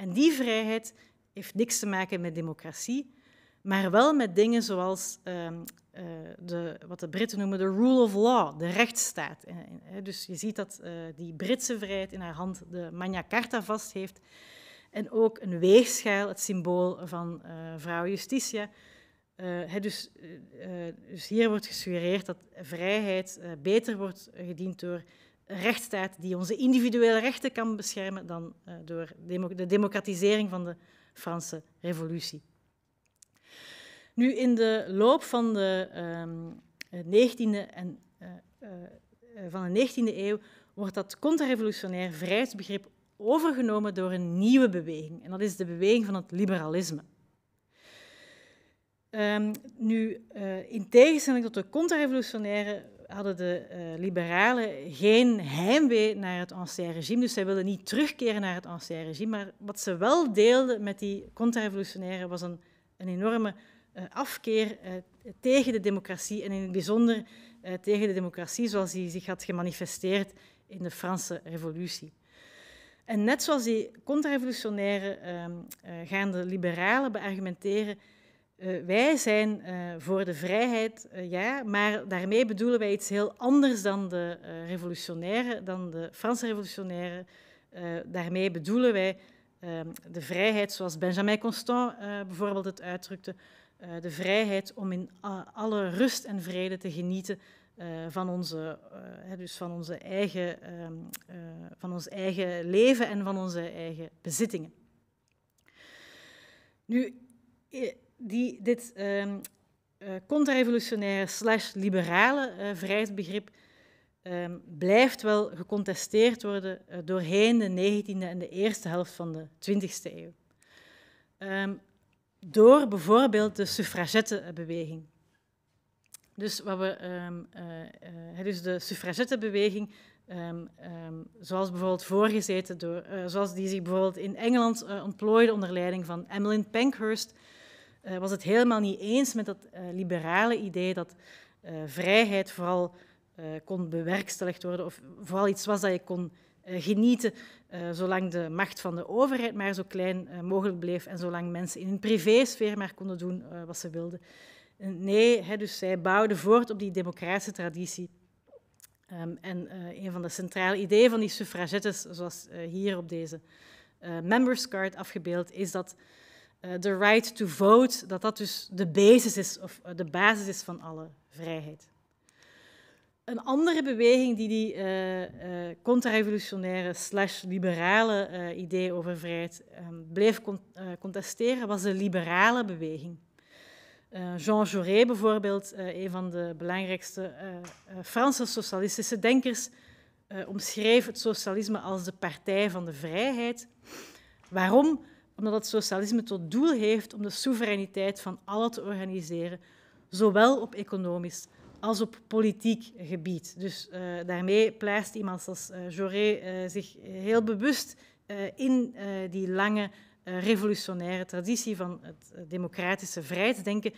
En die vrijheid heeft niks te maken met democratie, maar wel met dingen zoals ehm, eh, de, wat de Britten noemen de rule of law, de rechtsstaat. Eh, eh, dus je ziet dat die Britse vrijheid in haar hand de Magna Carta vast heeft en ook een weegschaal, het symbool van vrouw Justitia. Dus, dus, hier wordt gesuggereerd dat vrijheid beter wordt gediend door rechtsstaat die onze individuele rechten kan beschermen dan eh, door de democratisering van de Franse Revolutie. Nu, in de loop van de, ehm, eh, negentiende 19e, en, eh, van de 19e eeuw wordt dat contrarevolutionair vrijheidsbegrip overgenomen door een nieuwe beweging. En dat is de beweging van het liberalisme. Ehm, nu, in tegenstelling tot de contrarevolutionaire hadden de eh, liberalen geen heimwee naar het ancien regime. Dus zij wilden niet terugkeren naar het ancien regime. Maar wat ze wel deelden met die contra revolutionaire was een, een enorme eh, afkeer eh, tegen de democratie. En in het bijzonder tegen de democratie zoals die zich had gemanifesteerd in de Franse revolutie. En net zoals die contra ehm, gaan de liberalen beargumenteren eh, wij zijn eh, voor de vrijheid, eh, ja, maar daarmee bedoelen wij iets heel anders dan de revolutionaire, dan de Franse revolutionaire. daarmee bedoelen wij ehm, de vrijheid, zoals Benjamin Constant bijvoorbeeld het uitdrukte, de vrijheid om in alle rust en vrede te genieten van, onze, dus van, onze eigen, ehm, van ons eigen leven en van onze eigen bezittingen. Nu, die, dit um, ehm, eh, contra slash liberale uh, eh, vrijheidsbegrip ehm, blijft wel gecontesteerd worden eh, doorheen de 19e en de eerste helft van de 20e eeuw. Ehm, door bijvoorbeeld de suffragettenbeweging. Dus, wat we, dus de suffragettenbeweging zoals bijvoorbeeld voorgezeten door, zoals die zich bijvoorbeeld in Engeland ontplooide onder leiding van Emmeline Pankhurst, eh, was het helemaal niet eens met dat eh, liberale idee dat eh, vrijheid vooral kon bewerkstelligd worden of vooral iets was dat je kon genieten zolang de macht van de overheid maar zo klein mogelijk bleef en zolang mensen in hun privésfeer maar konden doen wat ze wilden. Nee, hè, dus zij bouwden voort op die democratische traditie ehm, en een van de centrale ideeën van die suffragettes, zoals hier op deze uh, members card afgebeeld, is dat eh, the right to vote, dat dat dus de basis is, of eh, de basis is van alle vrijheid. Een andere beweging die die uh, contra-revolutionaire slash liberale uh, idee over vrijheid ehm, bleef contesteren, was de liberale beweging. Jean Jaurès bijvoorbeeld, een van de belangrijkste Franse socialistische denkers, omschreef het socialisme als de partij van de vrijheid. Waarom? omdat het socialisme tot doel heeft om de soevereiniteit van allen te organiseren, zowel op economisch als op politiek gebied. Dus eh, daarmee pleist iemand als uh, eh, eh, zich heel bewust in die lange revolutionaire traditie van het democratische vrijheidsdenken,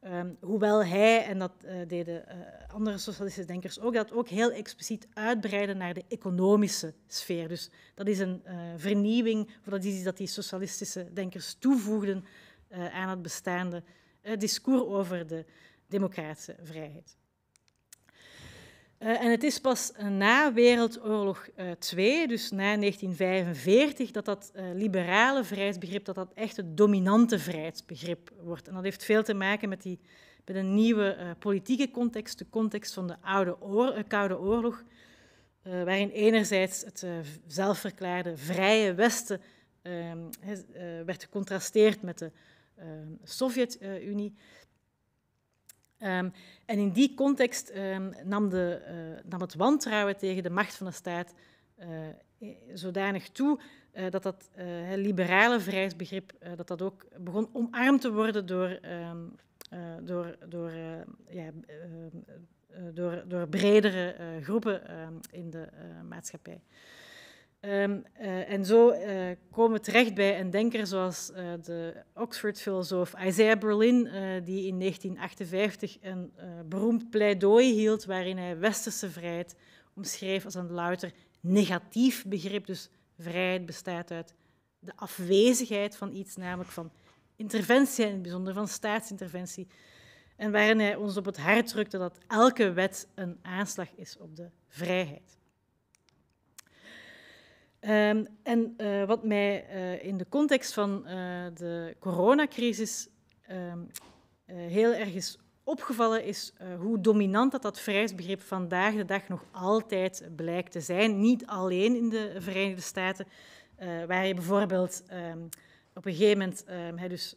Ehm, hoewel hij, en dat eh, deden uh, andere socialistische denkers ook, dat ook heel expliciet uitbreiden naar de economische sfeer. Dus dat is een eh, vernieuwing, of dat is iets dat die socialistische denkers toevoegden aan het bestaande discours over de democratische vrijheid. Eh, en het is pas na Wereldoorlog II, eh, dus na 1945, dat dat eh, liberale vrijheidsbegrip dat dat echt het dominante vrijheidsbegrip wordt. En dat heeft veel te maken met, die, met een nieuwe politieke context, de context van de oude oor, Koude Oorlog, waarin enerzijds het uh, zelfverklaarde vrije Westen ehm, werd gecontrasteerd met de ehm, Sovjet-Unie, Ehm, en in die context ehm, nam, de, eh, nam, het wantrouwen tegen de macht van de staat uh, zodanig toe uh, dat dat liberale vrijheidsbegrip dat dat ook begon omarmd te worden door, ehm, door, door, ja, door, door bredere groepen in de maatschappij. Ehm, eh, en zo eh, komen we terecht bij een denker zoals eh, de Oxford-filosoof Isaiah Berlin, die in 1958 een beroemd pleidooi hield waarin hij westerse vrijheid omschreef als een louter negatief begrip. Dus vrijheid bestaat uit de afwezigheid van iets, namelijk van interventie, en in het bijzonder van staatsinterventie. En waarin hij ons op het hart drukte dat elke wet een aanslag is op de vrijheid. Ehm, en eh, wat mij eh, in de context van eh, de coronacrisis ehm, heel erg is opgevallen, is hoe dominant dat, dat vrijheidsbegrip vandaag de dag nog altijd blijkt te zijn. Niet alleen in de Verenigde Staten, waar je bijvoorbeeld ehm, op een gegeven moment dus,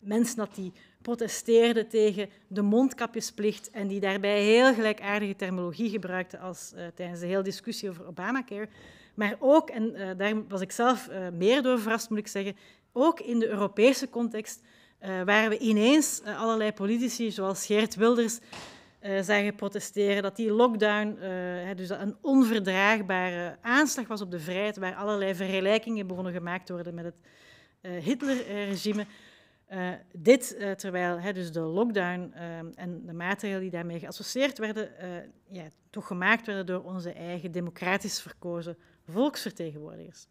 mensen dat die protesteerden tegen de mondkapjesplicht en die daarbij heel gelijkaardige terminologie gebruikten als tijdens de hele discussie over Obamacare. Maar ook, en eh, daar was ik zelf eh, meer door verrast, moet ik zeggen, ook in de Europese context eh, waar we ineens allerlei politici, zoals Geert Wilders, zagen protesteren dat die lockdown dus een onverdraagbare aanslag was op de vrijheid, waar allerlei vergelijkingen begonnen gemaakt te worden met het Hitler-regime. dit terwijl dus de lockdown en de maatregelen die daarmee geassocieerd werden, ja, toch gemaakt werden door onze eigen democratisch verkozen volksvertegenwoordigers.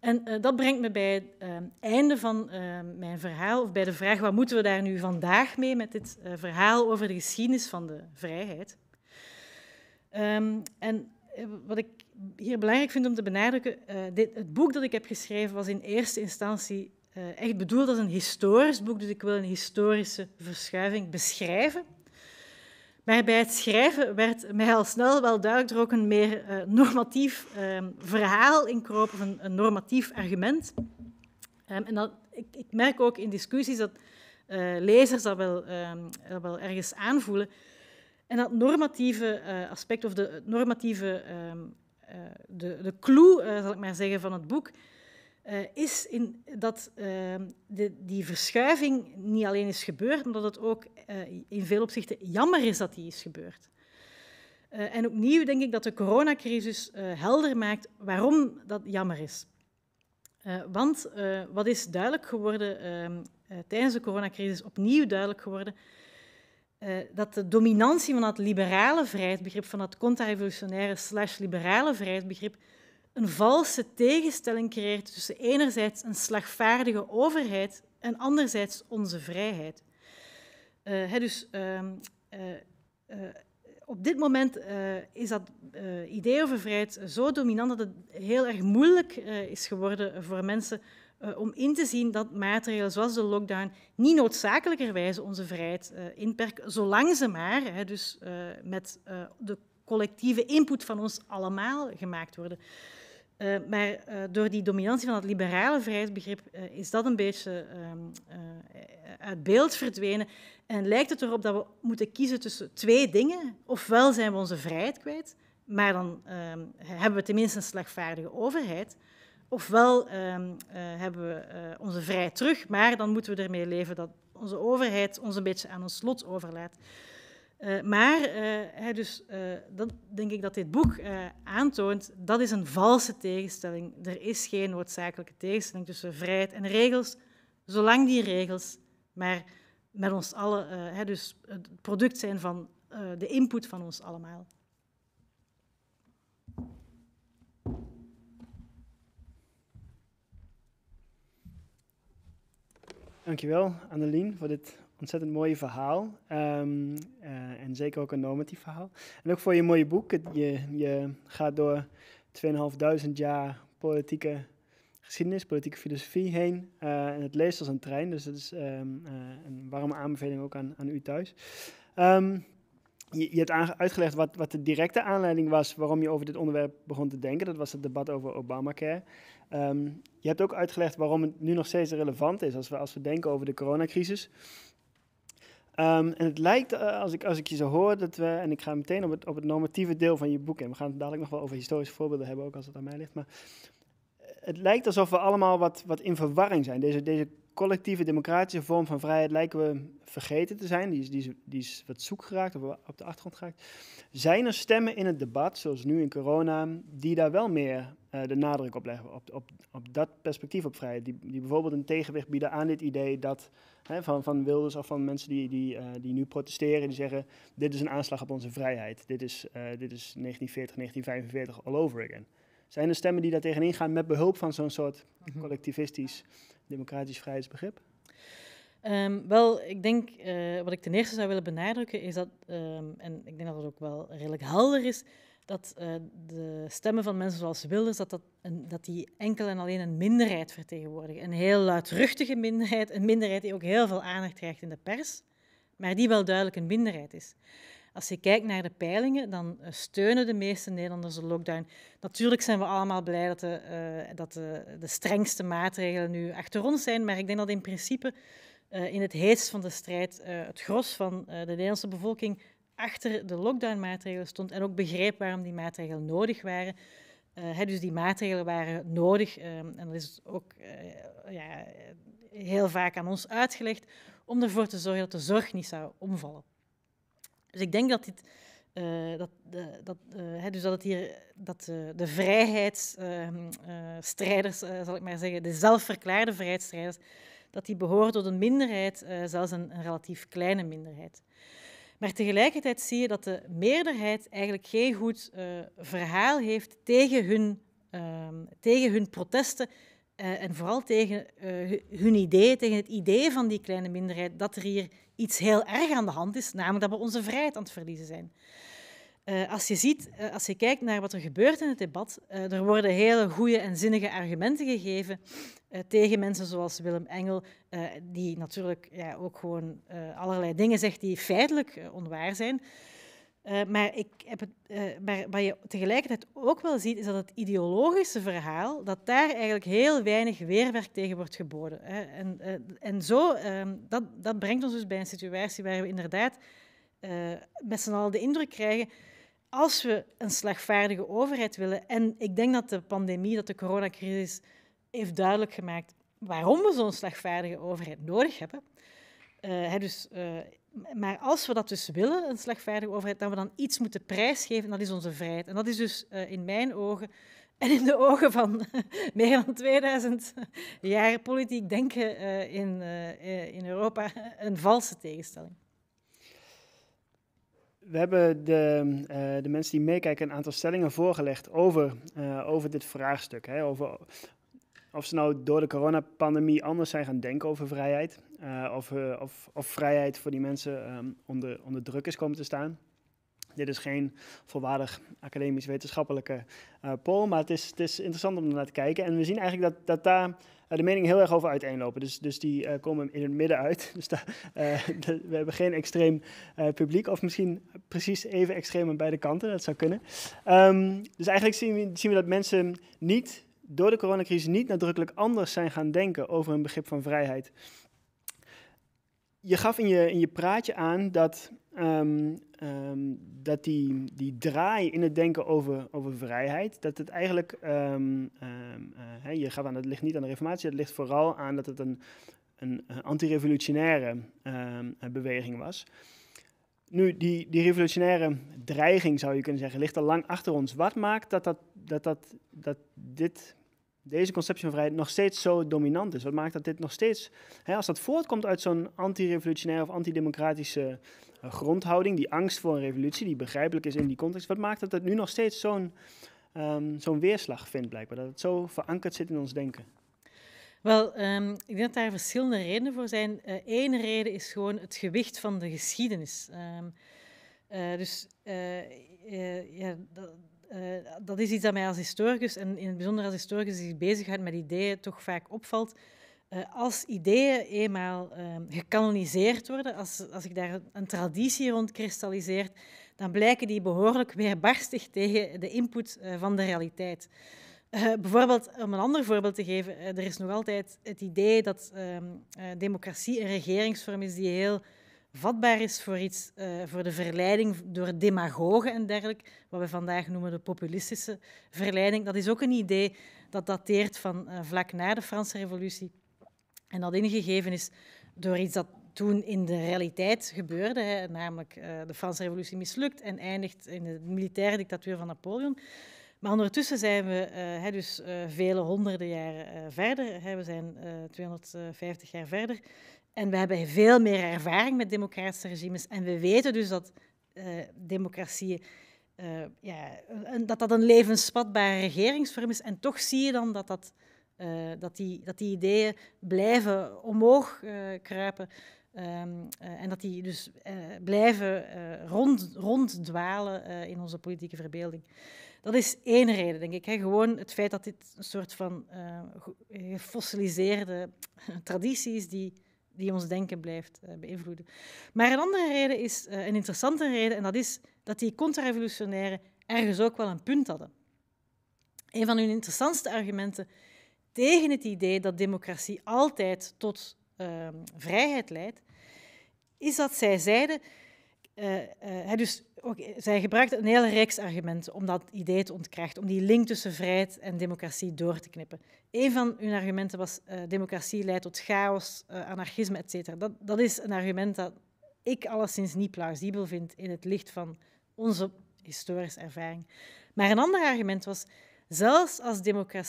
En eh, dat brengt me bij het ehm, einde van ehm, mijn verhaal, of bij de vraag wat moeten we daar nu vandaag mee met dit eh, verhaal over de geschiedenis van de vrijheid. Ehm, en eh, wat ik hier belangrijk vind om te benadrukken, dit, het boek dat ik heb geschreven was in eerste instantie echt bedoeld als een historisch boek, dus ik wil een historische verschuiving beschrijven. Maar bij het schrijven werd mij al snel wel duidelijk dat er ook een meer eh, normatief ehm, verhaal in of een, normatief argument. Ehm, en dat, ik, ik, merk ook in discussies dat eh, lezers dat wel, ehm, dat wel ergens aanvoelen. En dat normatieve eh, aspect, of de normatieve, de, de clue, zal ik maar zeggen, van het boek, eh, is in dat ehm, de, die verschuiving niet alleen is gebeurd, maar dat het ook eh, in veel opzichten jammer is dat die is gebeurd. Eh, en opnieuw denk ik dat de coronacrisis helder maakt waarom dat jammer is. want wat is duidelijk geworden ehm, tijdens de coronacrisis, opnieuw duidelijk geworden, dat de dominantie van dat liberale vrijheidsbegrip, van dat contra-revolutionaire slash liberale vrijheidsbegrip, een valse tegenstelling creëert tussen enerzijds een slagvaardige overheid en anderzijds onze vrijheid. Eh, dus ehm, eh, eh, op dit moment is dat idee over vrijheid zo dominant dat het heel erg moeilijk is geworden voor mensen om in te zien dat maatregelen zoals de lockdown niet noodzakelijkerwijze onze vrijheid inperken, zolang ze maar dus, met de collectieve input van ons allemaal gemaakt worden. Eh, maar eh, door die dominantie van het liberale vrijheidsbegrip eh, is dat een beetje ehm, uit beeld verdwenen. En lijkt het erop dat we moeten kiezen tussen twee dingen. Ofwel zijn we onze vrijheid kwijt, maar dan ehm, hebben we tenminste een slagvaardige overheid. Ofwel ehm, hebben we onze vrijheid terug, maar dan moeten we ermee leven dat onze overheid ons een beetje aan ons slot overlaat. Eh, maar uh, dus, eh, denk ik dat dit boek aantoont, dat is een valse tegenstelling. Er is geen noodzakelijke tegenstelling tussen vrijheid en regels, zolang die regels maar met ons allen, dus het product zijn van de input van ons allemaal. Dankjewel, Annelien, voor dit ontzettend mooie verhaal. Ehm, eh, en zeker ook een normatief verhaal. En ook voor je mooie boek. je, je gaat door 2500 jaar politieke geschiedenis, politieke filosofie heen. Eh, en het leest als een trein, dus dat is ehm, eh, een warme aanbeveling ook aan, aan u thuis. Ehm, je, je, hebt uitgelegd wat, wat, de directe aanleiding was waarom je over dit onderwerp begon te denken. Dat was het debat over Obamacare. je hebt ook uitgelegd waarom het nu nog steeds relevant is als we, als we denken over de coronacrisis. Ehm, en het lijkt, eh, als, ik, als ik je zo hoor, dat we, en ik ga meteen op het, op het normatieve deel van je boek in, we gaan het dadelijk nog wel over historische voorbeelden hebben, ook als het aan mij ligt, maar eh, het lijkt alsof we allemaal wat, wat in verwarring zijn. Deze, deze collectieve democratische vorm van vrijheid lijken we vergeten te zijn. Die is, die is, die is wat zoek geraakt of op de achtergrond geraakt. Zijn er stemmen in het debat, zoals nu in corona, die daar wel meer eh, de nadruk op leggen? Op, op, op dat perspectief op vrijheid. Die, die bijvoorbeeld een tegenwicht bieden aan dit idee dat hè, van, van Wilders of van mensen die, die, eh, die nu protesteren, die zeggen: Dit is een aanslag op onze vrijheid. Dit is, eh, dit is 1940, 1945 all over again. Zijn er stemmen die daar tegenin gaan met behulp van zo'n soort mhm. collectivistisch democratisch vrijheidsbegrip? Um, ehm, wel, ik denk, eh, wat ik ten eerste zou willen benadrukken, is dat, ehm, en ik denk dat het ook wel redelijk helder is, dat eh, de stemmen van mensen zoals Wilders, dat, dat, dat die enkel en alleen een minderheid vertegenwoordigen. Een heel luidruchtige minderheid, een minderheid die ook heel veel aandacht krijgt in de pers, maar die wel duidelijk een minderheid is. Als je kijkt naar de peilingen, dan eh, steunen de meeste Nederlanders de lockdown. Natuurlijk zijn we allemaal blij dat de, eh, dat de, de strengste maatregelen nu achter ons zijn, maar ik denk dat in principe eh, in het heetst van de strijd het gros van de Nederlandse bevolking achter de lockdownmaatregelen stond en ook begreep waarom die maatregelen nodig waren. dus die maatregelen waren nodig ehm, en dat is ook ja, heel vaak aan ons uitgelegd om ervoor te zorgen dat de zorg niet zou omvallen. Dus ik denk dat dit. Eh, dat, dat, eh, dus dat het hier dat eh, de vrijheidsstrijders, ehm, zal ik maar zeggen, de zelfverklaarde vrijheidsstrijders, dat die behoren tot een minderheid, zelfs een, een, relatief kleine minderheid. Maar tegelijkertijd zie je dat de meerderheid eigenlijk geen goed verhaal heeft tegen hun, ehm, tegen hun protesten en vooral tegen hun idee, tegen het idee van die kleine minderheid, dat er hier iets heel erg aan de hand is, namelijk dat we onze vrijheid aan het verliezen zijn. Eh, als je ziet, eh, als je kijkt naar wat er gebeurt in het debat, eh, er worden hele goede en zinnige argumenten gegeven tegen mensen zoals Willem Engel, die natuurlijk ja, ook gewoon allerlei dingen zegt die feitelijk onwaar zijn. Eh, maar, ik heb het, eh, wat je tegelijkertijd ook wel ziet, is dat het ideologische verhaal, dat daar eigenlijk heel weinig weerwerk tegen wordt geboden. Hè. En, eh, en zo, ehm, dat, dat brengt ons dus bij een situatie waar we inderdaad met z'n allen de indruk krijgen, als we een slagvaardige overheid willen, en ik denk dat de pandemie, dat de coronacrisis heeft duidelijk gemaakt waarom we zo'n slagvaardige overheid nodig hebben, dus maar als we dat dus willen, een slagvaardige overheid, dat we dan iets moeten prijsgeven, dat is onze vrijheid. En dat is dus eh, in mijn ogen en in de ogen van meer dan 2000 jaar politiek denken eh, in, eh, in Europa een valse tegenstelling. We hebben de, de mensen die meekijken een aantal stellingen voorgelegd over, over dit vraagstuk. Hè, over of ze nou door de coronapandemie anders zijn gaan denken over vrijheid. Eh, of, eh, of, of, vrijheid voor die mensen ehm, onder, druk is komen te staan. Dit is geen volwaardig academisch-wetenschappelijke uh, eh, poll, maar het is, het is interessant om naar te kijken. En we zien eigenlijk dat, dat daar de meningen heel erg over uiteenlopen. Dus, dus die komen in het midden uit. Dus we hebben geen extreem publiek, of misschien precies even extreem aan beide kanten, dat zou kunnen. Ehm, dus eigenlijk zien we, zien we dat mensen niet door de coronacrisis niet nadrukkelijk anders zijn gaan denken over hun begrip van vrijheid je gaf in je, in je praatje aan dat, ehm, ehm, dat die, die draai in het denken over, over vrijheid, dat het eigenlijk, ehm, eh, je gaf aan, dat ligt niet aan de reformatie, het ligt vooral aan dat het een, een, een antirevolutionaire beweging was. Nu, die, die revolutionaire dreiging, zou je kunnen zeggen, ligt al lang achter ons. Wat maakt dat, dat, dat, dat, dat dit deze conceptie van vrijheid nog steeds zo dominant is? Wat maakt dat dit nog steeds, hè, als dat voortkomt uit zo'n anti of antidemocratische eh, grondhouding, die angst voor een revolutie, die begrijpelijk is in die context, wat maakt dat dat nu nog steeds ehm, zo'n weerslag vindt, blijkbaar? Dat het zo verankerd zit in ons denken? Wel, ehm, ik denk dat daar verschillende redenen voor zijn. Eén eh, reden is gewoon het gewicht van de geschiedenis. Ehm, eh, dus ja, dat, eh, dat is iets dat mij als historicus, en in het bijzonder als historicus die zich bezighoudt met ideeën, toch vaak opvalt. Eh, als ideeën eenmaal ehm, gekanoniseerd worden, als, als ik daar een traditie rond kristalliseert, dan blijken die behoorlijk weerbarstig tegen de input eh, van de realiteit. bijvoorbeeld, om een ander voorbeeld te geven, er is nog altijd het idee dat ehm, democratie een regeringsvorm is die heel vatbaar is voor, iets, eh, voor de verleiding door demagogen en dergelijke, wat we vandaag noemen de populistische verleiding. Dat is ook een idee dat dateert van eh, vlak na de Franse Revolutie en dat ingegeven is door iets dat toen in de realiteit gebeurde, hè, namelijk eh, de Franse Revolutie mislukt en eindigt in de militaire dictatuur van Napoleon. Maar ondertussen zijn we dus vele honderden jaren verder. we zijn 250 jaar verder en we hebben veel meer ervaring met democratische regimes. En we weten dus dat eh, democratie eh, ja, dat, dat een levensvatbare regeringsvorm is. En toch zie je dan dat, dat, eh, dat, die, dat die ideeën blijven omhoog kruipen. Ehm, en dat die dus blijven rond, ronddwalen in onze politieke verbeelding. Dat is één reden, denk ik. Hè. Gewoon het feit dat dit een soort van gefossiliseerde traditie is die die ons denken blijft eh, beïnvloeden. Maar een andere reden is, eh, een interessante reden, en dat is dat die contra-revolutionairen ergens ook wel een punt hadden. Een van hun interessantste argumenten tegen het idee dat democratie altijd tot ehm, vrijheid leidt, is dat zij zeiden uh, dus okay, eh, zij gebruikt een hele reeks argumenten om dat idee te ontkrachten, om die link tussen vrijheid en democratie door te knippen. Een van hun argumenten was uh, democratie leidt tot chaos, anarchisme, etc. Dat, dat is een argument dat ik alleszins niet plausibel vind in het licht van onze historische ervaring. Maar een ander argument was, zelfs als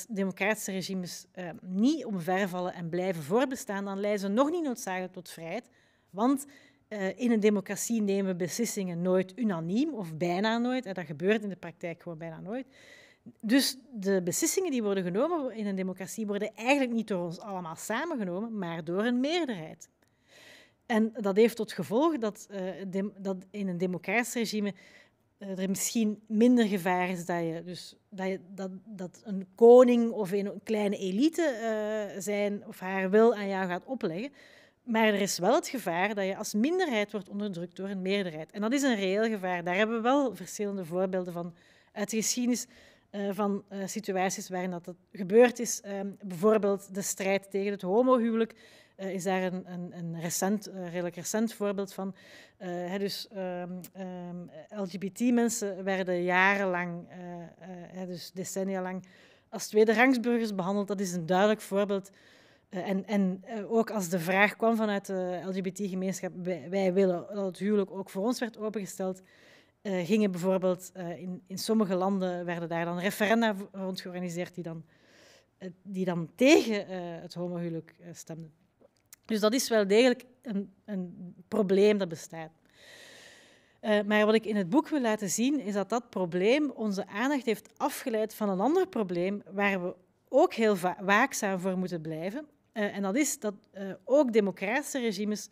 democratische regimes niet omvervallen en blijven voortbestaan, dan leiden ze nog niet noodzakelijk tot vrijheid, want eh, in een democratie nemen beslissingen nooit unaniem of bijna nooit. En dat gebeurt in de praktijk gewoon bijna nooit. Dus de beslissingen die worden genomen in een democratie worden eigenlijk niet door ons allemaal samengenomen, maar door een meerderheid. En dat heeft tot gevolg dat, eh, dat in een democratisch regime eh, er misschien minder gevaar is dat, je, dus, dat, je, dat, dat een koning of een kleine elite zijn of haar wil aan jou gaat opleggen. Maar er is wel het gevaar dat je als minderheid wordt onderdrukt door een meerderheid. En dat is een reëel gevaar. Daar hebben we wel verschillende voorbeelden van uit de geschiedenis. Eh, van eh, situaties waarin dat, gebeurd is. Ehm, bijvoorbeeld de strijd tegen het homohuwelijk eh, is daar een, een, een recent, redelijk recent voorbeeld van. Hè, dus ehm, ehm, LGBT-mensen werden jarenlang, hè, dus decennia lang, als tweede behandeld. Dat is een duidelijk voorbeeld eh, en en eh, ook als de vraag kwam vanuit de LGBT-gemeenschap, wij, willen dat het huwelijk ook voor ons werd opengesteld, eh, gingen bijvoorbeeld in, in sommige landen werden daar dan referenda rond georganiseerd die dan, die dan tegen het homohuwelijk stemden. Dus dat is wel degelijk een, een probleem dat bestaat. maar wat ik in het boek wil laten zien, is dat dat probleem onze aandacht heeft afgeleid van een ander probleem waar we ook heel waakzaam voor moeten blijven. Eh, en dat is dat eh, ook democratische regimes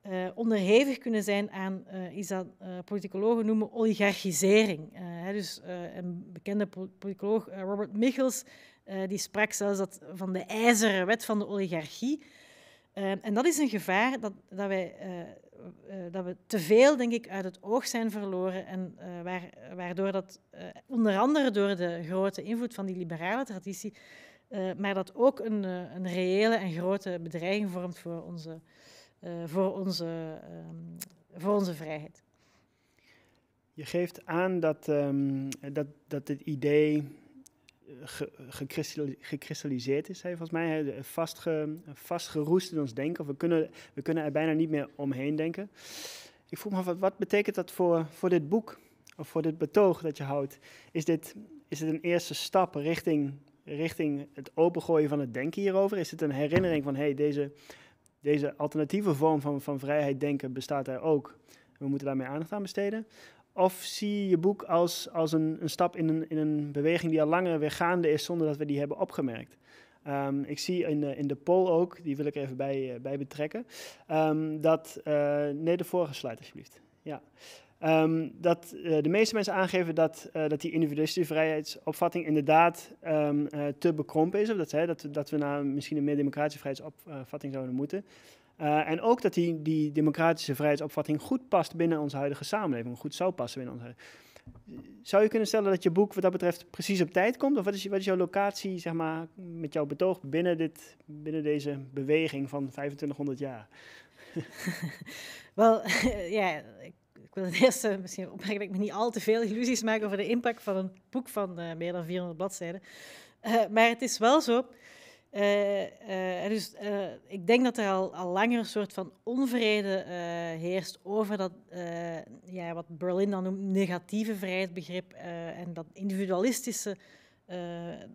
eh, onderhevig kunnen zijn aan, is dat politicologen noemen, oligarchisering. dus een bekende politicoloog, Robert Michels, die sprak zelfs dat van de ijzeren wet van de oligarchie. en dat is een gevaar dat, dat wij dat we te veel, denk ik, uit het oog zijn verloren. En waardoor dat, onder andere door de grote invloed van die liberale traditie, eh, maar dat ook een, eh, een reële en grote bedreiging vormt voor onze, eh, voor onze, ehm, voor onze vrijheid. Je geeft aan dat, um, dat, dat het idee ge, gekristalliseerd is, volgens mij, hè, vastge, vastgeroest in ons denken. we, kunnen, we kunnen er bijna niet meer omheen denken. Ik vroeg me af, wat, wat betekent dat voor, voor dit boek? Of voor dit betoog dat je houdt? Is dit, is dit een eerste stap richting richting het opengooien van het denken hierover? Is het een herinnering van, hey, deze, deze alternatieve vorm van, van vrijheid denken bestaat er ook. We moeten daarmee aandacht aan besteden. Of zie je je boek als, als een, een stap in een, in een beweging die al langer weer gaande is zonder dat we die hebben opgemerkt? Ehm, ik zie in de, in de poll ook, die wil ik even bij, eh, bij betrekken, ehm, dat... Eh, nee, de vorige slide alsjeblieft. Ja. Ehm, dat eh, de meeste mensen aangeven dat, eh, dat die individuele vrijheidsopvatting inderdaad um, uh, te bekrompen is. Of dat, hè, dat, dat we naar misschien een meer democratische vrijheidsopvatting zouden moeten. en ook dat die, die democratische vrijheidsopvatting goed past binnen onze huidige samenleving. Goed zou passen binnen onze Zou je kunnen stellen dat je boek wat dat betreft precies op tijd komt? Of wat is, wat is jouw locatie zeg maar, met jouw betoog binnen, dit, binnen deze beweging van 2500 jaar? Wel, ja, ik wil het eerst misschien opmerken dat ik me niet al te veel illusies maak over de impact van een boek van eh, meer dan 400 bladzijden. Eh, maar het is wel zo. dus, ik denk dat er al, al langer een soort van onvrede heerst over dat, ja, wat Berlin dan noemt negatieve vrijheidsbegrip en dat individualistische,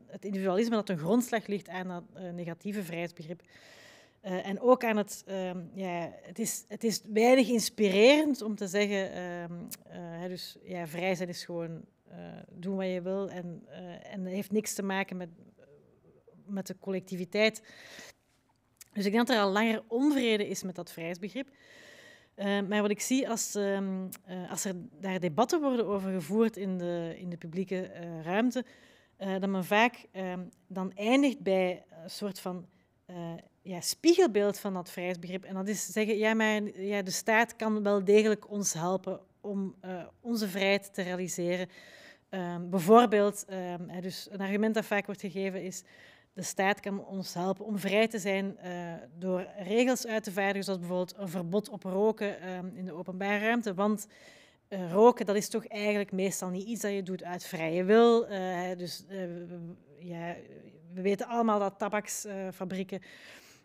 het individualisme dat een grondslag ligt aan dat negatieve vrijheidsbegrip. Eh, en ook aan het, ehm, ja, het, is, het is weinig inspirerend om te zeggen, ehm, eh, dus ja, vrij zijn is gewoon eh, doen wat je wil en, en heeft niks te maken met, met de collectiviteit. Dus ik denk dat er al langer onvrede is met dat vrijheidsbegrip. maar wat ik zie als, ehm, als er daar debatten worden over gevoerd in de, in de publieke ruimte, dat men vaak dan eindigt bij een soort van ja, spiegelbeeld van dat vrijheidsbegrip. En dat is zeggen, ja, maar ja, de staat kan wel degelijk ons helpen om eh, onze vrijheid te realiseren. Ehm, bijvoorbeeld, ehm, dus een argument dat vaak wordt gegeven is, de staat kan ons helpen om vrij te zijn eh, door regels uit te vaardigen, zoals bijvoorbeeld een verbod op roken ehm, in de openbare ruimte. Want eh, roken, dat is toch eigenlijk meestal niet iets dat je doet uit vrije wil. dus ja, we weten allemaal dat tabaksfabrieken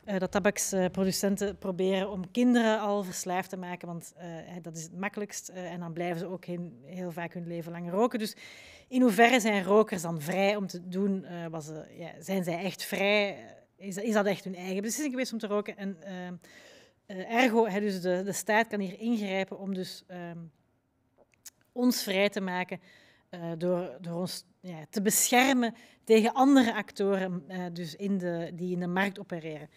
eh, dat tabaksproducenten proberen om kinderen al verslaafd te maken, want eh, dat is het makkelijkst. Eh, en dan blijven ze ook heel, vaak hun leven lang roken. Dus in hoeverre zijn rokers dan vrij om te doen? ja, zijn zij echt vrij? Is dat, is dat, echt hun eigen beslissing geweest om te roken? En ergo, hè, dus de, de staat kan hier ingrijpen om dus ehm, ons vrij te maken eh, door, door ons ja, te beschermen tegen andere actoren eh, dus in de, die in de markt opereren.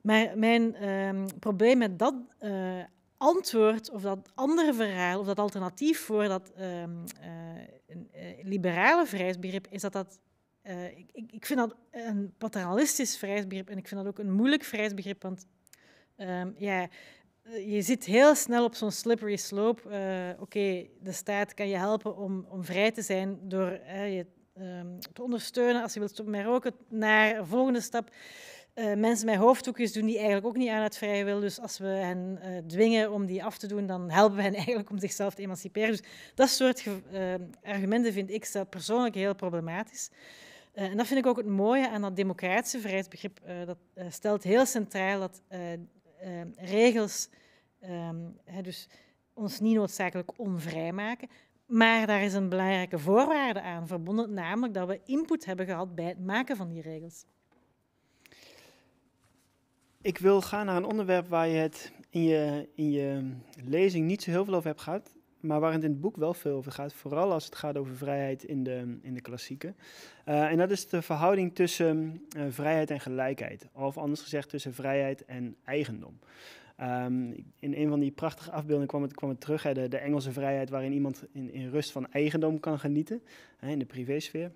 Maar mijn ehm, probleem met dat eh, antwoord of dat andere verhaal of dat alternatief voor dat ehm, liberale vrijheidsbegrip is dat dat. Ik, ik, vind dat een paternalistisch vrijheidsbegrip en ik vind dat ook een moeilijk vrijheidsbegrip, want ehm, ja, je zit heel snel op zo'n slippery slope. Eh, oké, de staat kan je helpen om, om vrij te zijn door je ehm, te ondersteunen als je wilt stoppen met roken. Naar de volgende stap. Eh, mensen met hoofddoekjes doen die eigenlijk ook niet aan het vrije wil. Dus als we hen eh, dwingen om die af te doen, dan helpen we hen eigenlijk om zichzelf te emanciperen. Dus dat soort argumenten vind ik zelf persoonlijk heel problematisch. en dat vind ik ook het mooie aan dat democratische vrijheidsbegrip. dat stelt heel centraal dat Ehm, regels, ehm, dus ons niet noodzakelijk onvrij maken. Maar daar is een belangrijke voorwaarde aan verbonden, namelijk dat we input hebben gehad bij het maken van die regels. Ik wil gaan naar een onderwerp waar je het in je, in je lezing niet zo heel veel over hebt gehad maar waar het in het boek wel veel over gaat, vooral als het gaat over vrijheid in de, in de klassieken. Eh, en dat is de verhouding tussen eh, vrijheid en gelijkheid, of anders gezegd tussen vrijheid en eigendom. Ehm, in een van die prachtige afbeeldingen kwam het, kwam het terug, hè, de, de, Engelse vrijheid waarin iemand in, in rust van eigendom kan genieten, hè, in de privésfeer.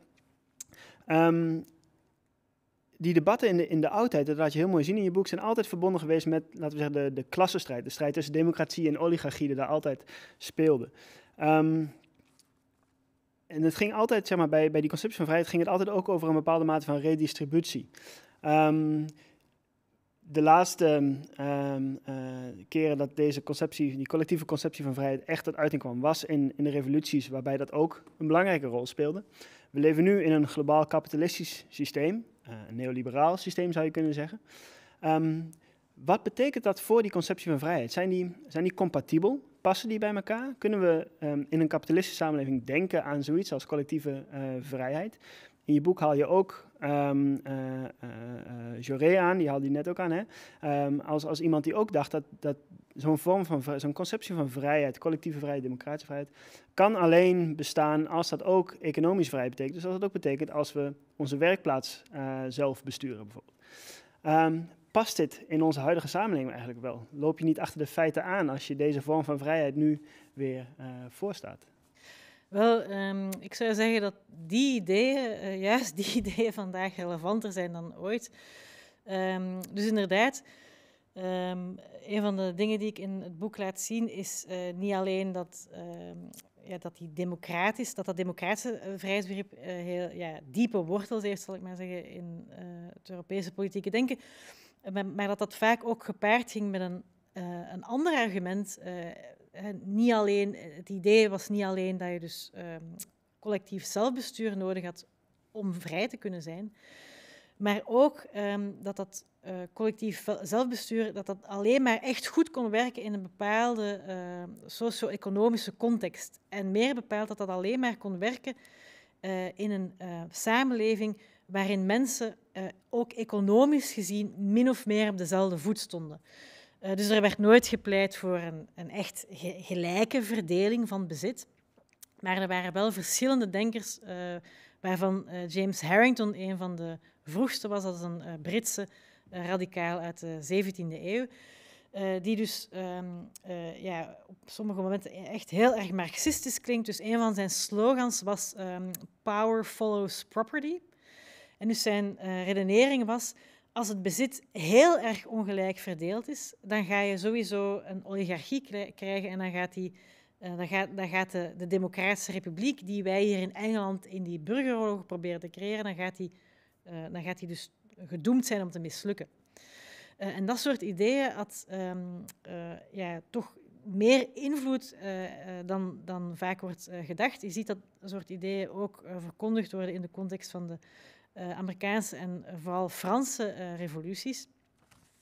Um, die debatten in de, in de oudheid, dat laat je heel mooi zien in je boek, zijn altijd verbonden geweest met, laten we zeggen, de, de klassenstrijd. De strijd tussen democratie en oligarchie, die daar altijd speelde. Ehm, en het ging altijd, zeg maar, bij, bij die conceptie van vrijheid ging het altijd ook over een bepaalde mate van redistributie. Ehm, de laatste ehm, eh, keren dat deze conceptie, die collectieve conceptie van vrijheid echt tot uiting kwam, was in, in de revoluties waarbij dat ook een belangrijke rol speelde. We leven nu in een globaal kapitalistisch systeem, eh, een neoliberaal systeem zou je kunnen zeggen. Ehm, wat betekent dat voor die conceptie van vrijheid? Zijn die, zijn die compatibel? Passen die bij elkaar? Kunnen we ehm, in een kapitalistische samenleving denken aan zoiets als collectieve eh, vrijheid? In je boek haal je ook um, Joré aan, die haalde die net ook aan, hè? Ehm, als, als iemand die ook dacht dat, dat zo'n vorm van, zo'n conceptie van vrijheid, collectieve vrijheid, democratische vrijheid, kan alleen bestaan als dat ook economisch vrij betekent. Dus als dat ook betekent als we onze werkplaats zelf besturen, bijvoorbeeld. Um, past dit in onze huidige samenleving eigenlijk wel? Loop je niet achter de feiten aan als je deze vorm van vrijheid nu weer voorstaat? Wel, ehm, ik zou zeggen dat die ideeën, eh, juist die ideeën, vandaag relevanter zijn dan ooit. Ehm, dus inderdaad, ehm, een van de dingen die ik in het boek laat zien is eh, niet alleen dat, ja, dat, die democratisch, dat dat democratische eh, vrijheidsbegrip uh, heel ja, diepe wortels heeft, zal ik maar zeggen, in het Europese politieke denken, maar dat dat vaak ook gepaard ging met een, een ander argument niet alleen, eh, het idee was niet alleen dat je dus ehm, collectief zelfbestuur nodig had om vrij te kunnen zijn, maar ook ehm, dat dat eh, collectief zelfbestuur dat dat alleen maar echt goed kon werken in een bepaalde ehm, socio-economische context. En meer bepaald dat dat alleen maar kon werken eh, in een samenleving waarin mensen ook economisch gezien min of meer op dezelfde voet stonden. Eh, dus er werd nooit gepleit voor een, een echt gelijke verdeling van bezit. Maar er waren wel verschillende denkers, eh, waarvan eh, James Harrington een van de vroegste was. als een Britse radicaal uit de 17e eeuw. die dus ehm, ja, op sommige momenten echt heel erg marxistisch klinkt. Dus een van zijn slogans was ehm, Power follows property. En dus zijn redenering was als het bezit heel erg ongelijk verdeeld is, dan ga je sowieso een oligarchie krijgen en dan gaat, die, eh, dan gaat, dan gaat de, de, Democratische Republiek, die wij hier in Engeland in die burgeroorlog proberen te creëren, dan gaat die, eh, dan gaat die dus gedoemd zijn om te mislukken. Eh, en dat soort ideeën had ehm, ja, toch meer invloed dan, dan vaak wordt gedacht. Je ziet dat soort ideeën ook verkondigd worden in de context van de eh, Amerikaanse en vooral Franse eh, revoluties,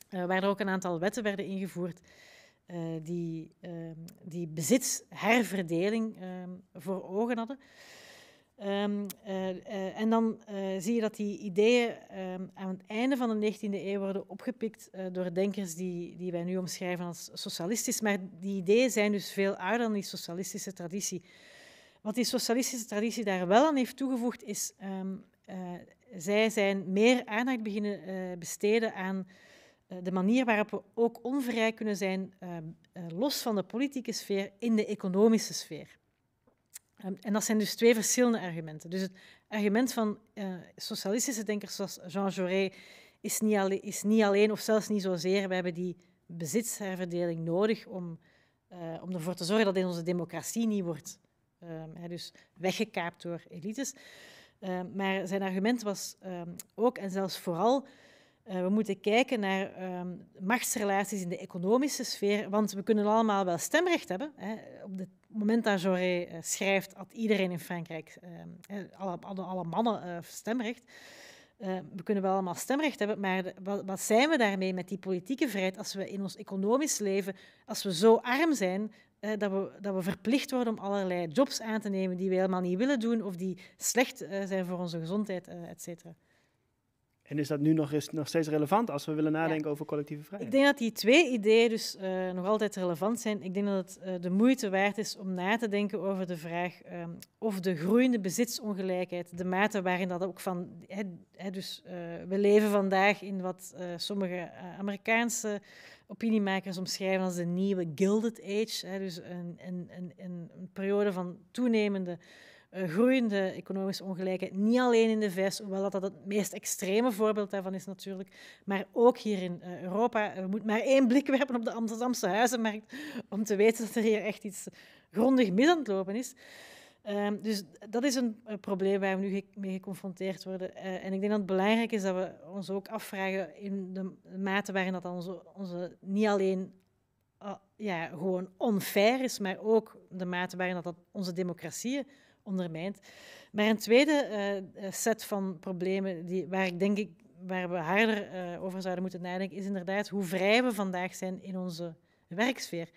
eh, waar er ook een aantal wetten werden ingevoerd die, ehm, die bezitsherverdeling ehm, voor ogen hadden. Ehm, en dan zie je dat die ideeën aan het einde van de 19e eeuw worden opgepikt door denkers die, die wij nu omschrijven als socialistisch. Maar die ideeën zijn dus veel ouder dan die socialistische traditie. Wat die socialistische traditie daar wel aan heeft toegevoegd, is zij zijn meer aandacht beginnen eh, besteden aan eh, de manier waarop we ook onvrij kunnen zijn, ehm, eh, los van de politieke sfeer, in de economische sfeer. Ehm, en dat zijn dus twee verschillende argumenten. Dus het argument van socialistische denkers zoals Jean Jaurès is niet, alleen, is niet alleen of zelfs niet zozeer. We hebben die bezitsherverdeling nodig om, om ervoor te zorgen dat in onze democratie niet wordt ehm, dus weggekaapt door elites. Ehm, maar zijn argument was ehm, ook en zelfs vooral, eh, we moeten kijken naar ehm, machtsrelaties in de economische sfeer, want we kunnen allemaal wel stemrecht hebben. Hè. Op het moment dat Jaurès eh, schrijft, had iedereen in Frankrijk, alle, alle, alle, mannen, eh, stemrecht. we kunnen wel allemaal stemrecht hebben, maar wat, wat, zijn we daarmee met die politieke vrijheid als we in ons economisch leven, als we zo arm zijn eh, dat, we, dat we verplicht worden om allerlei jobs aan te nemen die we helemaal niet willen doen of die slecht eh, zijn voor onze gezondheid, eh, et cetera. En is dat nu nog, eens, nog steeds relevant als we willen nadenken over collectieve vrijheid? Ik denk dat die twee ideeën dus nog altijd relevant zijn. Ik denk dat het de moeite waard is om na te denken over de vraag ehm, of de groeiende bezitsongelijkheid, de mate waarin dat ook van. dus, we leven vandaag in wat sommige Amerikaanse opiniemakers omschrijven als de nieuwe Gilded Age. Hè, dus een, een periode van toenemende eh, groeiende economische ongelijkheid. Niet alleen in de VS, hoewel dat, dat het meest extreme voorbeeld daarvan is natuurlijk, maar ook hier in eh, Europa. We moeten maar één blik werpen op de Amsterdamse huizenmarkt om te weten dat er hier echt iets grondig mis aan het lopen is. Ehm, dus dat is een, probleem waar we nu mee geconfronteerd worden. Eh, en ik denk dat het belangrijk is dat we ons ook afvragen in de mate waarin dat onze, onze niet alleen ja, gewoon onfair is, maar ook de mate waarin dat, onze democratieën ondermijnt. Maar een tweede eh, eh, set van problemen die, waar ik denk ik waar we harder over zouden moeten nadenken, is inderdaad hoe vrij we vandaag zijn in onze werksfeer.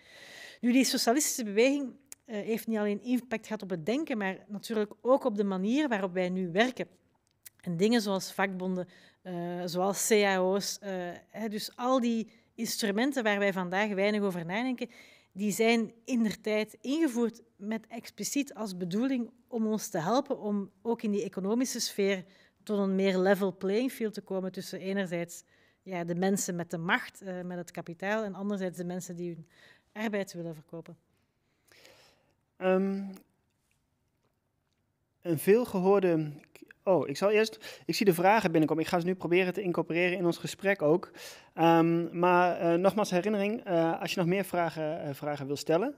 Nu, die socialistische beweging eh, heeft niet alleen impact gehad op het denken, maar natuurlijk ook op de manier waarop wij nu werken. En dingen zoals vakbonden, eh, zoals cao's, eh, dus al die instrumenten waar wij vandaag weinig over nadenken, die zijn in der tijd ingevoerd met expliciet als bedoeling om ons te helpen om ook in die economische sfeer tot een meer level playing field te komen tussen enerzijds ja, de mensen met de macht, met het kapitaal, en anderzijds de mensen die hun arbeid willen verkopen. Um, een veelgehoorde. Oh, ik zal eerst. Ik zie de vragen binnenkomen. Ik ga ze nu proberen te incorporeren in ons gesprek ook. Ehm, maar eh, nogmaals herinnering: eh, als je nog meer vragen, uh, vragen wil stellen,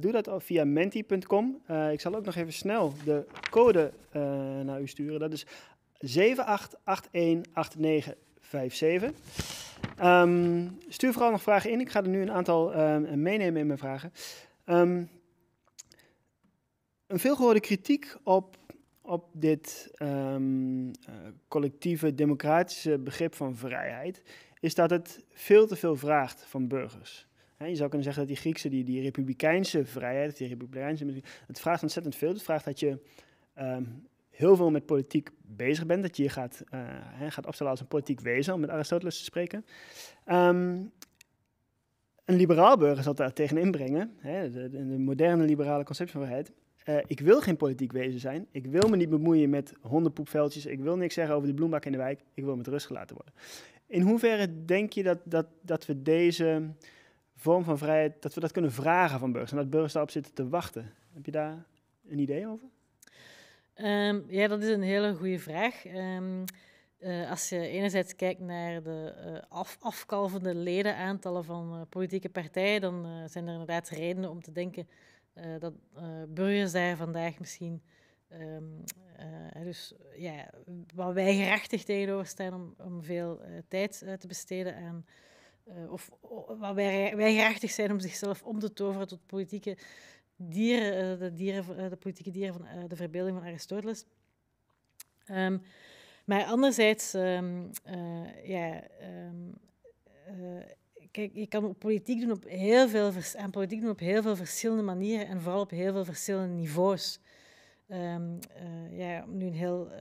doe dat via menti.com. ik zal ook nog even snel de code naar u sturen. Dat is 78818957. Um, ehm, stuur vooral nog vragen in. Ik ga er nu een aantal meenemen in mijn vragen. Um, een veelgehoorde kritiek op, op dit ehm, eh, collectieve democratische begrip van vrijheid is dat het veel te veel vraagt van burgers. je zou kunnen zeggen dat die Griekse, die, die republikeinse vrijheid, die republikeinse, het vraagt ontzettend veel. Het vraagt dat je ehm, heel veel met politiek bezig bent, dat je je gaat, uh, gaat opstellen als een politiek wezen, om met Aristoteles te spreken. Ehm, een liberaal burger zal daar tegen inbrengen, de, de, moderne liberale conceptie van vrijheid, eh, ik wil geen politiek wezen zijn. Ik wil me niet bemoeien met hondenpoepveldjes. Ik wil niks zeggen over de bloembak in de wijk. Ik wil met rust gelaten worden. In hoeverre denk je dat, dat, dat we deze vorm van vrijheid, dat we dat kunnen vragen van burgers en dat burgers daarop zitten te wachten? Heb je daar een idee over? Ehm, ja, dat is een hele goede vraag. Ehm, eh, als je enerzijds kijkt naar de uh, af, afkalvende ledenaantallen van politieke partijen, dan zijn er inderdaad redenen om te denken eh, dat uh, burgers daar vandaag misschien. Um, uh, dus ja, wat wij gerechtig tegenover staan om, om veel tijd te besteden aan. of wat wij, wij gerechtig zijn om zichzelf om te toveren tot politieke dieren, de, dieren, de politieke dieren van de verbeelding van Aristoteles. Ehm, maar anderzijds, ehm, ja, kijk, je kan politiek doen op heel veel, en politiek doen op heel veel verschillende manieren en vooral op heel veel verschillende niveaus. Ehm, eh, ja, om nu een heel uh,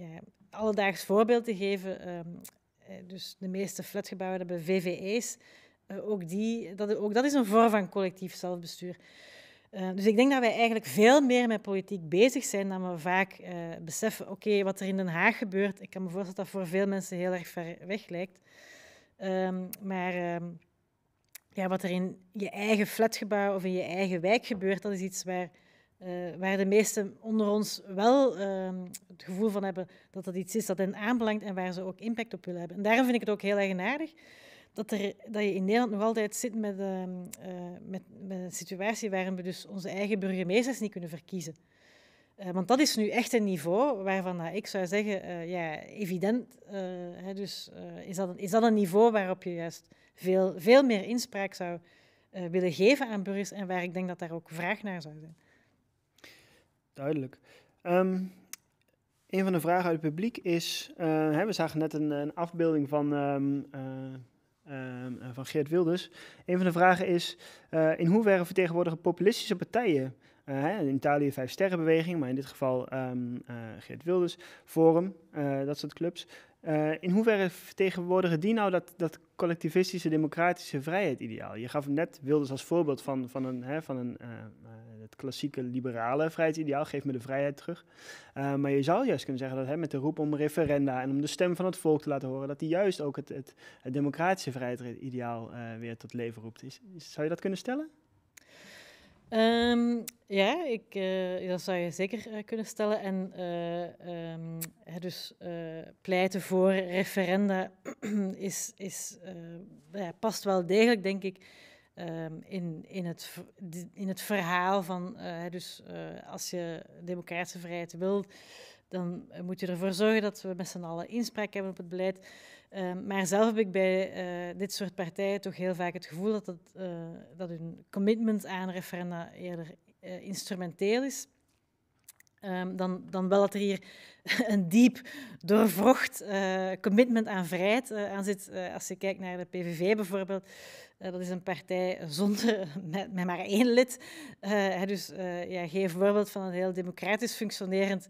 ja, alledaags voorbeeld te geven, ehm, eh, dus de meeste flatgebouwen hebben VVE's. ook, die, dat, ook dat is een vorm van collectief zelfbestuur. dus ik denk dat wij eigenlijk veel meer met politiek bezig zijn dan we vaak beseffen. Oké, wat er in Den Haag gebeurt, ik kan me voorstellen dat dat voor veel mensen heel erg ver weg lijkt. Ehm, maar ehm, ja, wat er in je eigen flatgebouw of in je eigen wijk gebeurt, dat is iets waar, eh, waar de meesten onder ons wel ehm, het gevoel van hebben dat dat iets is dat hen aanbelangt en waar ze ook impact op willen hebben. En daarom vind ik het ook heel eigenaardig dat, er, dat je in Nederland nog altijd zit met, eh, met, met een situatie waarin we dus onze eigen burgemeesters niet kunnen verkiezen. Uh, want dat is nu echt een niveau waarvan ik zou zeggen, eh, ja, evident. Eh, hè, dus is, dat een, is dat een niveau waarop je juist veel, veel meer inspraak zou willen geven aan burgers en waar ik denk dat daar ook vraag naar zou zijn? Duidelijk. Um, een van de vragen uit het publiek is, hè, we zagen net een, een afbeelding van... Ehm, ehm, van Geert Wilders. Een van de vragen is: in hoeverre vertegenwoordigen populistische partijen eh, in Italië Vijf Sterrenbeweging, maar in dit geval ehm, eh, Geert Wilders, Forum, eh, dat soort clubs. in hoeverre vertegenwoordigen die nou dat, dat collectivistische democratische vrijheidsideaal? Je gaf net Wilders als voorbeeld van, van, een, hè, van een, het klassieke liberale vrijheidsideaal, geef me de vrijheid terug. maar je zou juist kunnen zeggen dat hè, met de roep om referenda en om de stem van het volk te laten horen, dat die juist ook het, het, het democratische vrijheidsideaal weer tot leven roept. Is, zou je dat kunnen stellen? Ehm, ja, ik, eh, dat zou je zeker eh, kunnen stellen. En uh, um, dus pleiten voor referenda is, is, ja, past wel degelijk, denk ik, ehm, in, in, het, in het verhaal van... dus als je democratische vrijheid wilt, dan moet je ervoor zorgen dat we met z'n allen inspraak hebben op het beleid. Ehm, maar zelf heb ik bij eh, dit soort partijen toch heel vaak het gevoel dat, het, eh, dat hun commitment aan referenda eerder eh, instrumenteel is. Ehm, dan, dan wel dat er hier een diep doorvrocht commitment aan vrijheid aan zit. als je kijkt naar de PVV bijvoorbeeld, dat is een partij zonder, met, maar één lid. dus ja, geef voorbeeld van een heel democratisch functionerend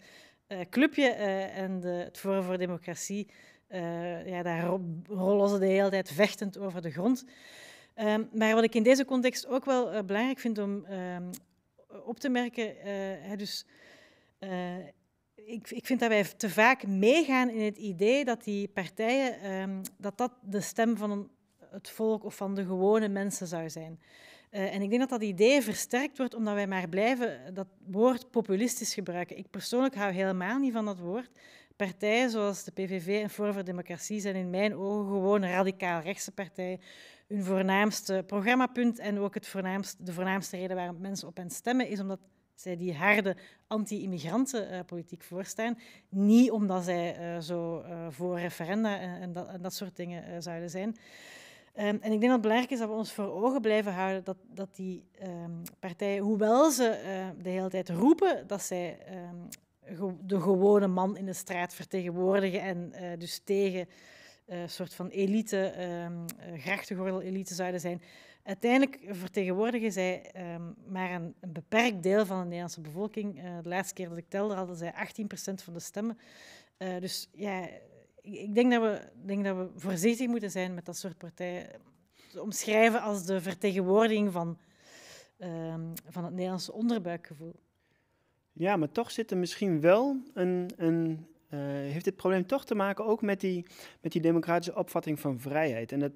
clubje. en de, het Forum voor Democratie eh, ja, daar rollen ze de hele tijd vechtend over de grond. Ehm, maar wat ik in deze context ook wel eh, belangrijk vind om ehm, op te merken, eh, dus, ik, ik, vind dat wij te vaak meegaan in het idee dat die partijen, ehm, dat dat de stem van het volk of van de gewone mensen zou zijn. en ik denk dat dat idee versterkt wordt omdat wij maar blijven dat woord populistisch gebruiken. Ik persoonlijk hou helemaal niet van dat woord. Partijen zoals de PVV en Forum voor Democratie zijn in mijn ogen gewoon radicaal rechtse partij. Hun voornaamste programmapunt en ook het de voornaamste reden waarom mensen op hen stemmen is omdat zij die harde anti-immigrantenpolitiek eh, voorstaan. Niet omdat zij eh, zo eh, voor referenda en, dat, dat soort dingen zouden zijn. Ehm, en ik denk dat het belangrijk is dat we ons voor ogen blijven houden dat, dat die ehm, partijen, hoewel ze de hele tijd roepen dat zij ehm, de gewone man in de straat vertegenwoordigen en eh, dus tegen een eh, soort van elite, um, grachtengordel-elite zouden zijn. Uiteindelijk vertegenwoordigen zij ehm, maar een, beperkt deel van de Nederlandse bevolking. de laatste keer dat ik telde hadden zij 18% van de stemmen. dus ja, ik denk dat, we, denk dat we voorzichtig moeten zijn met dat soort partijen. Te omschrijven als de vertegenwoordiging van, ehm, van het Nederlandse onderbuikgevoel. Ja, maar toch zit er misschien wel een. een eh, heeft dit probleem toch te maken ook met die, met die democratische opvatting van vrijheid? En dat,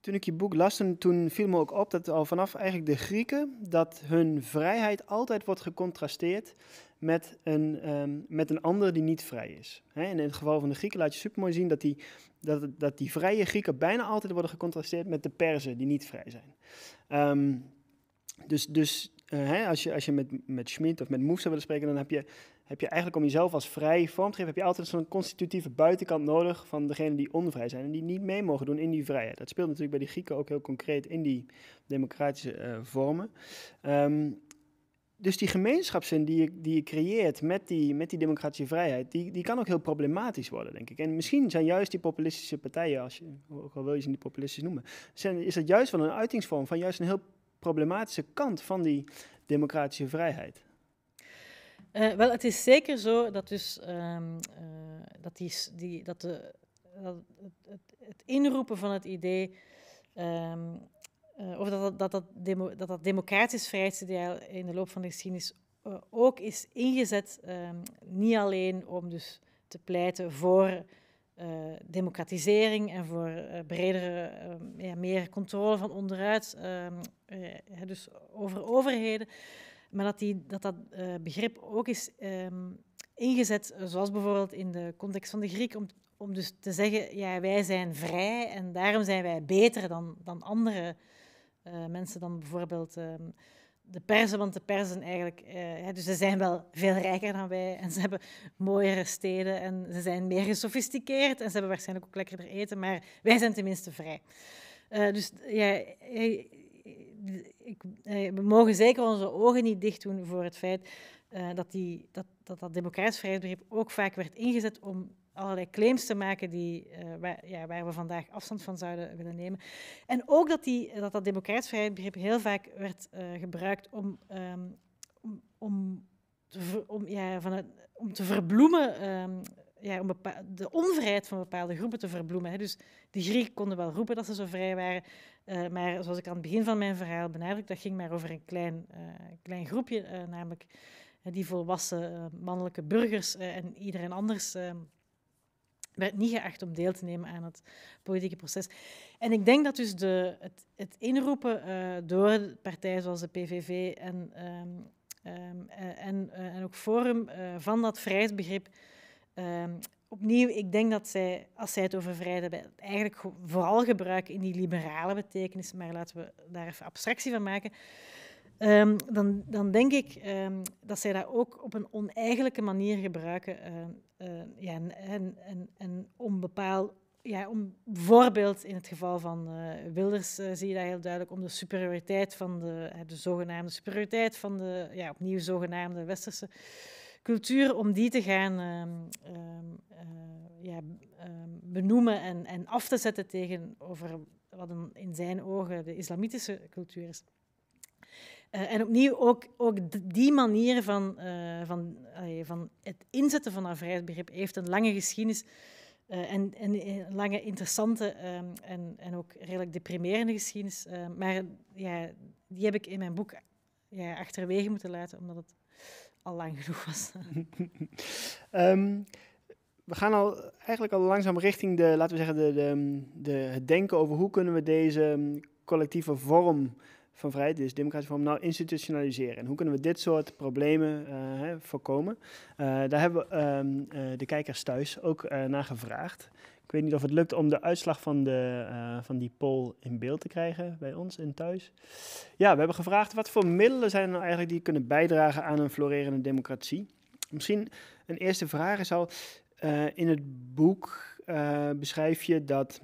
toen ik je boek las, toen viel me ook op dat al vanaf eigenlijk de Grieken, dat hun vrijheid altijd wordt gecontrasteerd met een, ehm, met een ander die niet vrij is. Hè? En in het geval van de Grieken laat je super mooi zien dat die, dat, dat die vrije Grieken bijna altijd worden gecontrasteerd met de Perzen die niet vrij zijn. Ehm, dus, dus eh, hè, als je, als je met, met of met Moes zou willen spreken, dan heb je, heb je eigenlijk om jezelf als vrij vorm te geven, heb je altijd zo'n constitutieve buitenkant nodig van degenen die onvrij zijn en die niet mee mogen doen in die vrijheid. Dat speelt natuurlijk bij die Grieken ook heel concreet in die democratische eh, vormen. Ehm, dus die gemeenschapszin die je, die je creëert met die, met die democratische vrijheid, die, die kan ook heel problematisch worden, denk ik. En misschien zijn juist die populistische partijen, als je, ook al wil je ze niet populistisch noemen, zijn, is dat juist wel een uitingsvorm van juist een heel problematische kant van die democratische vrijheid? Eh, wel, het is zeker zo dat, dus, ehm, eh, dat, die, die, dat, de, het, het, inroepen van het idee ehm, eh, of dat dat, dat, dat, dat, democratisch vrijheidsideaal in de loop van de geschiedenis ook is ingezet, ehm, niet alleen om dus te pleiten voor eh, democratisering en voor eh, bredere, eh, ja, meer controle van onderuit, ehm, dus over overheden. Maar dat die, dat, dat begrip ook is ehm, ingezet, zoals bijvoorbeeld in de context van de Griek, om, om dus te zeggen, ja, wij zijn vrij en daarom zijn wij beter dan, dan andere mensen, dan bijvoorbeeld... Ehm, de persen want de persen eigenlijk, eh, dus ze zijn wel veel rijker dan wij en ze hebben mooiere steden en ze zijn meer gesofisticeerd en ze hebben waarschijnlijk ook lekkerder eten, maar wij zijn tenminste vrij. Eh, dus ja, eh, ik, we mogen zeker onze ogen niet dicht doen voor het feit dat, die, dat, dat dat democratisch vrijheidsbegrip ook vaak werd ingezet om allerlei claims te maken die, uh, waar, ja, we vandaag afstand van zouden willen nemen. En ook dat die, dat, dat vrijheidsbegrip heel vaak werd eh, gebruikt om, ehm, om, om, te, om, ja, van het, om te verbloemen. Ehm, ja, om de onvrijheid van bepaalde groepen te verbloemen. Hè. Dus de Grieken konden wel roepen dat ze zo vrij waren, eh, maar zoals ik aan het begin van mijn verhaal benadruk, dat ging maar over een klein, klein groepje, namelijk die volwassen mannelijke burgers en iedereen anders ehm, werd niet geacht om deel te nemen aan het politieke proces. En ik denk dat dus de, het, het inroepen uh, door partijen zoals de PVV en, um, um, en, eh, en ook Forum van dat vrijheidsbegrip. Ehm, opnieuw, ik denk dat zij, als zij het over vrijheid hebben, eigenlijk vooral gebruiken in die liberale betekenis, maar laten we daar even abstractie van maken. Ehm, dan, dan denk ik ehm, dat zij dat ook op een oneigenlijke manier gebruiken. Ehm, eh, ja, en, en, en, om ja, om, bijvoorbeeld in het geval van uh, Wilders eh, zie je dat heel duidelijk om de superioriteit van de, de zogenaamde superioriteit van de ja, opnieuw zogenaamde westerse cultuur, om die te gaan ja, benoemen en, en af te zetten tegenover wat in zijn ogen de islamitische cultuur is. Eh, en opnieuw ook, ook die manier van, eh, van, van het inzetten van dat vrijheidsbegrip heeft een lange geschiedenis. Eh, en, een lange interessante ehm, en, en ook redelijk deprimerende geschiedenis. maar ja, die heb ik in mijn boek ja, achterwege moeten laten, omdat het al lang genoeg was. Ehm, we gaan al, eigenlijk al langzaam richting de, laten we zeggen, de, de, de, het denken over hoe kunnen we deze ehm, collectieve vorm van vrijheid dus democratie vorm, nou institutionaliseren? En hoe kunnen we dit soort problemen eh, voorkomen? Eh, daar hebben we ehm, eh, de kijkers thuis ook naar gevraagd. Ik weet niet of het lukt om de uitslag van, de, van die poll in beeld te krijgen bij ons in thuis. Ja, we hebben gevraagd wat voor middelen zijn er nou eigenlijk die kunnen bijdragen aan een florerende democratie. Misschien een eerste vraag is al, in het boek beschrijf je dat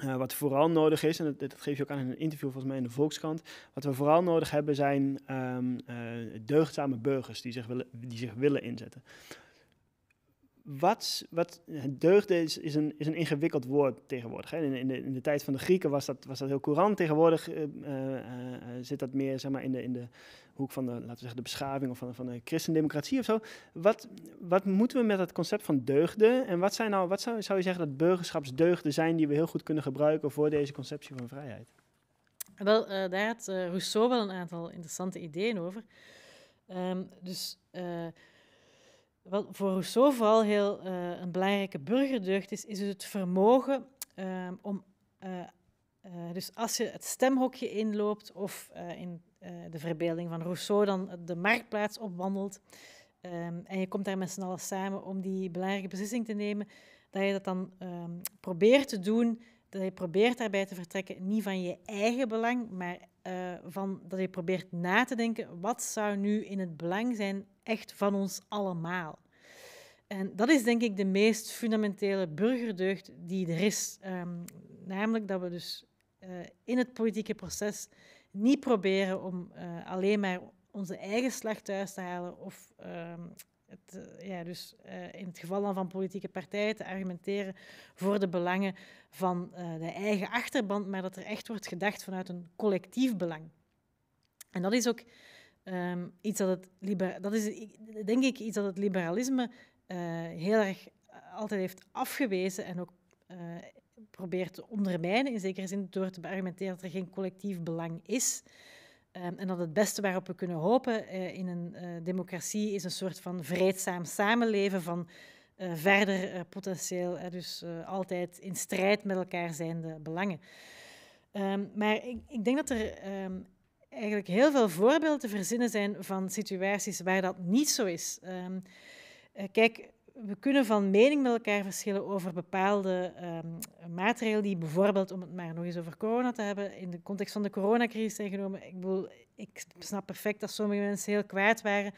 eh, wat vooral nodig is, en dat, dat, geef je ook aan in een interview volgens mij in de Volkskrant, wat we vooral nodig hebben zijn ehm, eh, deugdzame burgers die zich, willen, die zich willen inzetten. Wat, wat deugde is, is, een, is een ingewikkeld woord tegenwoordig. Hè. In, in, de, in de tijd van de Grieken was dat, was dat heel courant. Tegenwoordig eh, eh, eh, zit dat meer zeg maar, in, de, in de hoek van de, laten we zeggen, de beschaving of van, van de christendemocratie of zo. Wat, wat moeten we met dat concept van deugden? En wat, zijn nou, wat zou, je zeggen dat burgerschapsdeugden zijn die we heel goed kunnen gebruiken voor deze conceptie van vrijheid? Wel, daar had Rousseau wel een aantal interessante ideeën over. Ehm, dus wat voor Rousseau vooral heel eh, een belangrijke burgerdeugd is, is dus het vermogen ehm, om, eh, eh, dus als je het stemhokje inloopt of in de verbeelding van Rousseau dan de marktplaats opwandelt ehm, en je komt daar met z'n allen samen om die belangrijke beslissing te nemen, dat je dat dan ehm, probeert te doen, dat je probeert daarbij te vertrekken niet van je eigen belang, maar eh, van, dat je probeert na te denken, wat zou nu in het belang zijn echt van ons allemaal? En dat is denk ik de meest fundamentele burgerdeugd die er is. Ehm, namelijk dat we dus eh, in het politieke proces niet proberen om eh, alleen maar onze eigen slag thuis te halen of ehm, eh, ja, dus eh, in het geval dan van politieke partijen te argumenteren voor de belangen van eh, de eigen achterband, maar dat er echt wordt gedacht vanuit een collectief belang. En dat is ook ehm, iets dat het dat is, denk ik iets dat het liberalisme heel erg altijd heeft afgewezen en ook probeert te ondermijnen, in zekere zin door te argumenteren dat er geen collectief belang is. Ehm, en dat het beste waarop we kunnen hopen eh, in een eh, democratie is een soort van vreedzaam samenleven van eh, verder potentieel, dus altijd in strijd met elkaar zijnde belangen. Ehm, maar ik, ik, denk dat er ehm, eigenlijk heel veel voorbeelden te verzinnen zijn van situaties waar dat niet zo is. kijk, we kunnen van mening met elkaar verschillen over bepaalde um, maatregelen die bijvoorbeeld, om het maar nog eens over corona te hebben, in de context van de coronacrisis zijn genomen. Ik bedoel, ik snap perfect dat sommige mensen heel kwaad waren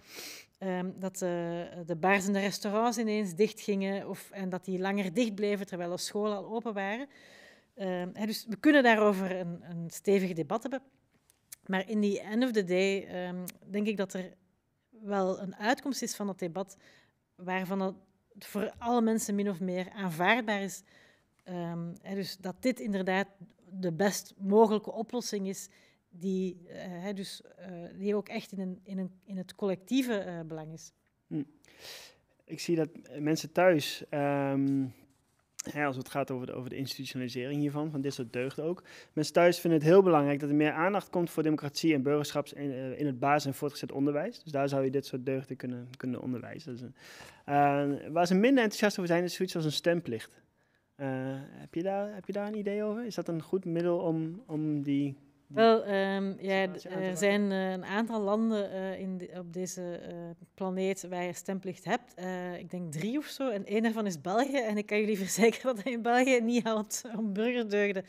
ehm, dat de, de, bars en de restaurants ineens dichtgingen of, en dat die langer dicht bleven terwijl de scholen al open waren. Um, dus we kunnen daarover een, een, stevig debat hebben. Maar in the end of the day denk ik dat er wel een uitkomst is van dat debat waarvan voor alle mensen min of meer aanvaardbaar is. Um, dus dat dit inderdaad de best mogelijke oplossing is, die, eh, hè, dus, eh, die ook echt in, een, in, een, in het collectieve eh, belang is. Hm. Ik zie dat mensen thuis ehm, als het gaat over de, over de institutionalisering hiervan, van dit soort deugden ook. Mensen thuis vinden het heel belangrijk dat er meer aandacht komt voor democratie en burgerschaps eh, in, het basis- en voortgezet onderwijs. Dus daar zou je dit soort deugden kunnen, kunnen onderwijzen. Eh, waar ze minder enthousiast over zijn, is zoiets als een stemplicht. Eh, heb, je daar, heb je daar een idee over? Is dat een goed middel om, om die wel, ehm, ja, eh, er zijn eh, een aantal landen eh, in op deze planeet waar je stemplicht hebt. ik denk drie of zo. En één daarvan is België. En ik kan jullie verzekeren dat in België niet houdt om burgerdeugden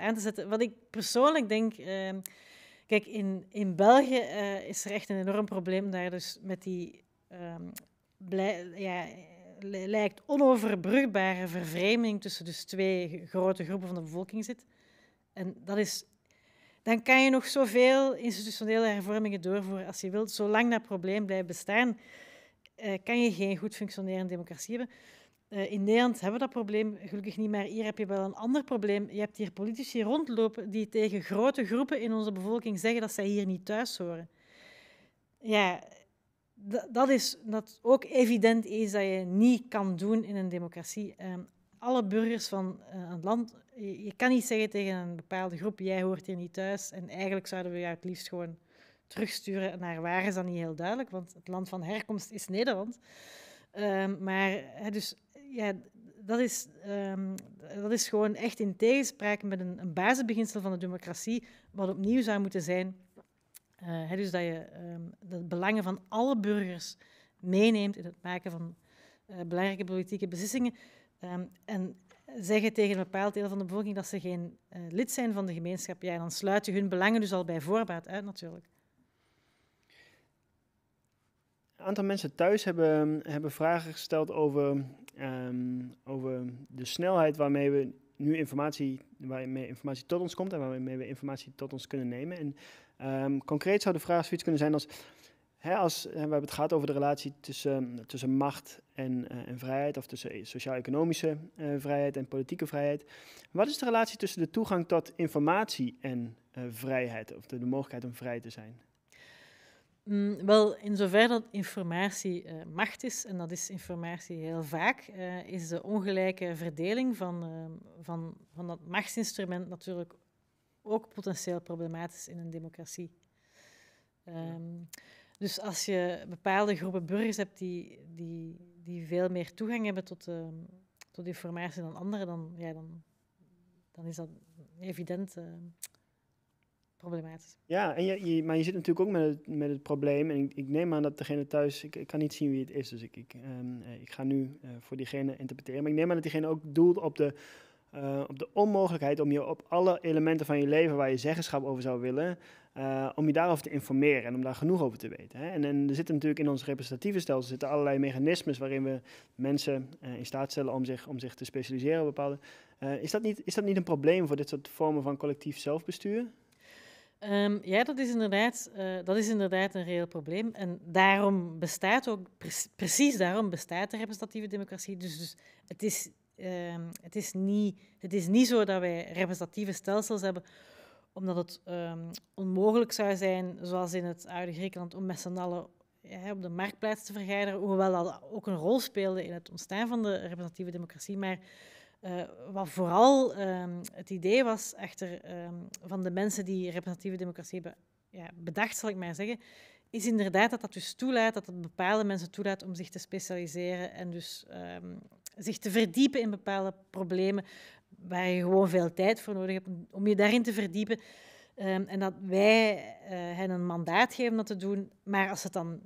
aan te zetten. Wat ik persoonlijk denk. Ehm, kijk, in, in België is er echt een enorm probleem daar dus met die. Ehm, ja, lijkt onoverbrugbare vervreemding tussen dus twee grote groepen van de bevolking zit. En dat is dan kan je nog zoveel institutionele hervormingen doorvoeren als je wilt. Zolang dat probleem blijft bestaan, eh, kan je geen goed functionerende democratie hebben. Eh, in Nederland hebben we dat probleem gelukkig niet meer. Hier heb je wel een ander probleem. Je hebt hier politici rondlopen die tegen grote groepen in onze bevolking zeggen dat zij hier niet thuis horen. Ja, dat is dat ook evident is dat je niet kan doen in een democratie. Ehm, alle burgers van eh, een land je, kan niet zeggen tegen een bepaalde groep, jij hoort hier niet thuis. En eigenlijk zouden we je het liefst gewoon terugsturen naar waar is dat niet heel duidelijk, want het land van herkomst is Nederland. Ehm, maar dus, ja, dat, is, ehm, dat is gewoon echt in tegenspraak met een, basisbeginsel van de democratie, wat opnieuw zou moeten zijn. Eh, dus dat je ehm, de belangen van alle burgers meeneemt in het maken van eh, belangrijke politieke beslissingen. en zeggen tegen een bepaald deel van de bevolking dat ze geen eh, lid zijn van de gemeenschap, ja, dan sluit je hun belangen dus al bij voorbaat uit natuurlijk. Een aantal mensen thuis hebben, hebben vragen gesteld over, ehm, over de snelheid waarmee we nu informatie, waarmee informatie tot ons komt en waarmee we informatie tot ons kunnen nemen. En ehm, concreet zou de vraag zoiets kunnen zijn als Hè, als, eh, we hebben het gehad over de relatie tussen, tussen macht en, eh, en vrijheid, of tussen sociaal-economische eh, vrijheid en politieke vrijheid. Wat is de relatie tussen de toegang tot informatie en vrijheid, of de, mogelijkheid om vrij te zijn? Mm, wel, in zover dat informatie macht is, en dat is informatie heel vaak, is de ongelijke verdeling van, van, van dat machtsinstrument natuurlijk ook potentieel problematisch in een democratie. ja. Ehm, dus als je bepaalde groepen burgers hebt die, die, die veel meer toegang hebben tot, uh, tot informatie dan anderen, dan, ja, dan, dan is dat evident ehm, problematisch. Ja, en je, je, maar je zit natuurlijk ook met het, met het probleem. En ik, ik neem aan dat degene thuis, ik, ik, kan niet zien wie het is, dus ik, ik, ehm, eh, ik ga nu eh, voor diegene interpreteren. Maar ik neem aan dat diegene ook doelt op de eh, op de onmogelijkheid om je op alle elementen van je leven waar je zeggenschap over zou willen, eh, om je daarover te informeren en om daar genoeg over te weten. Hè. En, er zitten natuurlijk in ons representatieve stelsel zitten allerlei mechanismes waarin we mensen eh, in staat stellen om zich, om zich te specialiseren op bepaalde. is, dat niet, is dat niet een probleem voor dit soort vormen van collectief zelfbestuur? Ehm, ja, dat is, inderdaad, dat is inderdaad een reëel probleem. En daarom bestaat ook, precies daarom bestaat de representatieve democratie. Dus, dus het is Ehm, het, is niet, het is niet zo dat wij representatieve stelsels hebben, omdat het ehm, onmogelijk zou zijn, zoals in het oude Griekenland, om met z'n allen ja, op de marktplaats te vergaderen, hoewel dat ook een rol speelde in het ontstaan van de representatieve democratie. Maar eh, wat vooral ehm, het idee was achter van de mensen die representatieve democratie hebben ja, bedacht, zal ik maar zeggen, is inderdaad dat dat dus toelaat, dat het bepaalde mensen toelaat om zich te specialiseren en dus zich te verdiepen in bepaalde problemen waar je gewoon veel tijd voor nodig hebt om je daarin te verdiepen. Ehm, en dat wij eh, hen een mandaat geven om dat te doen. Maar als ze het dan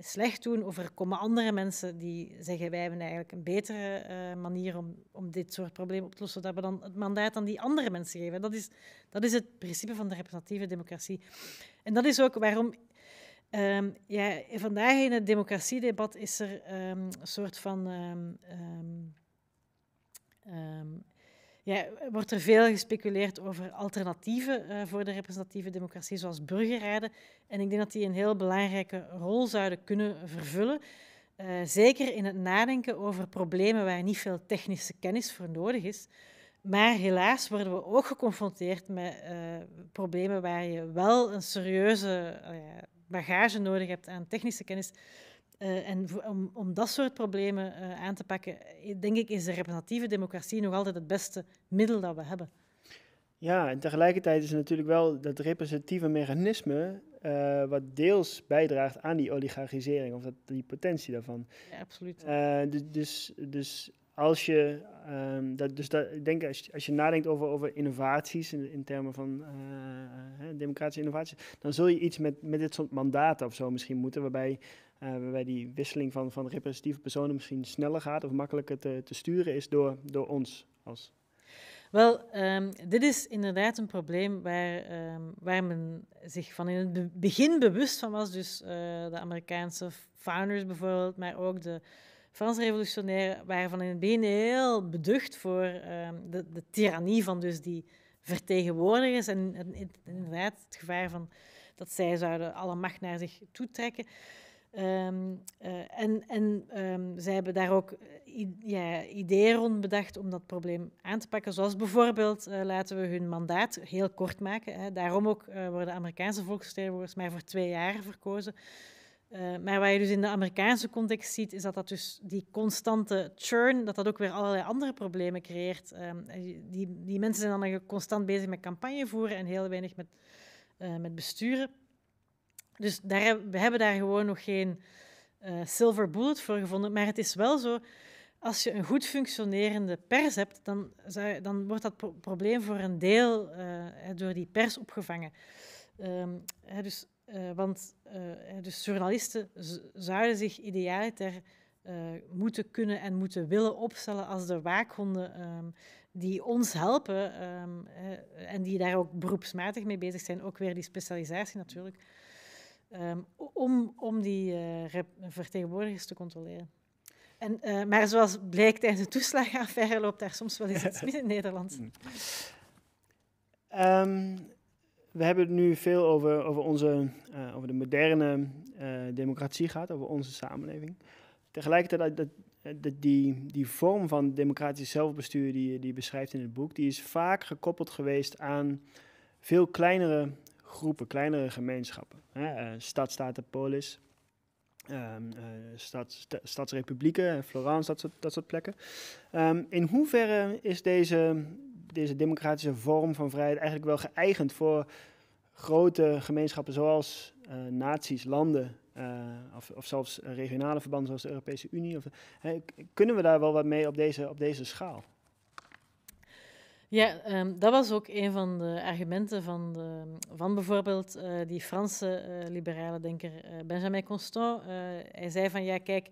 slecht doen, of er komen andere mensen die zeggen wij hebben eigenlijk een betere eh, manier om, om dit soort problemen op te lossen, dat we dan het mandaat aan die andere mensen geven. dat is, dat is het principe van de representatieve democratie. En dat is ook waarom Ehm, ja, vandaag in het democratiedebat is er ehm, een soort van. Ehm, ja, wordt er veel gespeculeerd over alternatieven eh, voor de representatieve democratie, zoals burgerraden. En ik denk dat die een heel belangrijke rol zouden kunnen vervullen. Eh, zeker in het nadenken over problemen waar niet veel technische kennis voor nodig is. Maar helaas worden we ook geconfronteerd met eh, problemen waar je wel een serieuze bagage nodig hebt aan technische kennis. Eh, en om, om dat soort problemen eh, aan te pakken, eh, denk ik, is de representatieve democratie nog altijd het beste middel dat we hebben. Ja, en tegelijkertijd is natuurlijk wel dat representatieve mechanisme wat deels bijdraagt aan die oligarchisering, of dat, die potentie daarvan. Ja, absoluut. dus, dus, dus als je, ehm, dat, dus dat, ik denk als je, als je nadenkt over, over innovaties in, in termen van eh, eh, hè, democratische innovaties, dan zul je iets met, met dit soort mandaten of zo misschien moeten, waarbij, eh, waarbij die wisseling van, van representatieve personen misschien sneller gaat of makkelijker te, te sturen is door, door ons als wel, ehm, dit is inderdaad een probleem waar, ehm, waar men zich van in het begin bewust van was. Dus de Amerikaanse founders bijvoorbeeld, maar ook de Franse revolutionairen waren van in het begin heel beducht voor ehm, de, de tirannie van dus die vertegenwoordigers en, inderdaad het gevaar van dat zij zouden alle macht naar zich toetrekken. Um, uh, en en um, zij hebben daar ook eh, ideeën rond bedacht om dat probleem aan te pakken. Zoals bijvoorbeeld eh, laten we hun mandaat heel kort maken. Hè. Daarom ook worden Amerikaanse volksvertegenwoordigers maar voor twee jaar verkozen. Eh, maar wat je dus in de Amerikaanse context ziet, is dat, dat dus die constante churn, dat dat ook weer allerlei andere problemen creëert. Ehm, die, die mensen zijn dan constant bezig met campagne voeren en heel weinig met, eh, met besturen. Dus daar, we hebben daar gewoon nog geen eh, silver bullet voor gevonden. Maar het is wel zo, als je een goed functionerende pers hebt, dan, dan wordt dat probleem voor een deel door die pers opgevangen. Ehm, dus eh, want eh, dus journalisten zouden zich idealiter eh, moeten kunnen en moeten willen opstellen als de waakhonden ehm, die ons helpen ehm, en die daar ook beroepsmatig mee bezig zijn. Ook weer die specialisatie natuurlijk. Ehm, om, om die vertegenwoordigers te controleren. En, maar zoals blijkt tijdens de toeslagenaffaire loopt daar soms wel eens iets mis in Nederland. Um, we hebben het nu veel over, over, onze, eh, over de moderne eh, democratie gehad, over onze samenleving. Tegelijkertijd, dat, dat, die, die vorm van democratisch zelfbestuur die je die beschrijft in het boek, die is vaak gekoppeld geweest aan veel kleinere groepen, kleinere gemeenschappen. Hè? Uh, polis, stad, stadsrepublieken, Florence, dat soort, dat soort plekken. Ehm, in hoeverre is deze deze democratische vorm van vrijheid eigenlijk wel geëigend voor grote gemeenschappen zoals uh, naties, landen eh, of, of, zelfs eh, regionale verbanden zoals de Europese Unie? Of, kunnen we daar wel wat mee op deze, op deze schaal? Ja, ehm, dat was ook een van de argumenten van, de, van bijvoorbeeld die Franse liberale denker Benjamin Constant. hij zei van ja, kijk,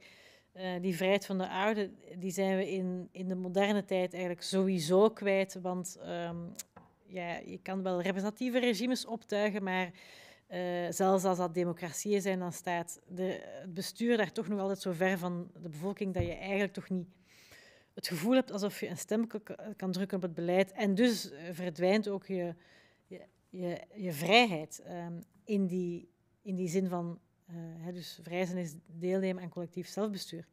eh, die vrijheid van de aarde, die zijn we in, in de moderne tijd eigenlijk sowieso kwijt. Want ehm, ja, je kan wel representatieve regimes optuigen, maar eh, zelfs als dat democratieën zijn, dan staat de, het bestuur daar toch nog altijd zo ver van de bevolking dat je eigenlijk toch niet het gevoel hebt alsof je een stem kan drukken op het beleid. En dus eh, verdwijnt ook je, je, je, vrijheid ehm, in, die, in die zin van eh, hè, dus zijn is deelnemen aan collectief zelfbestuur.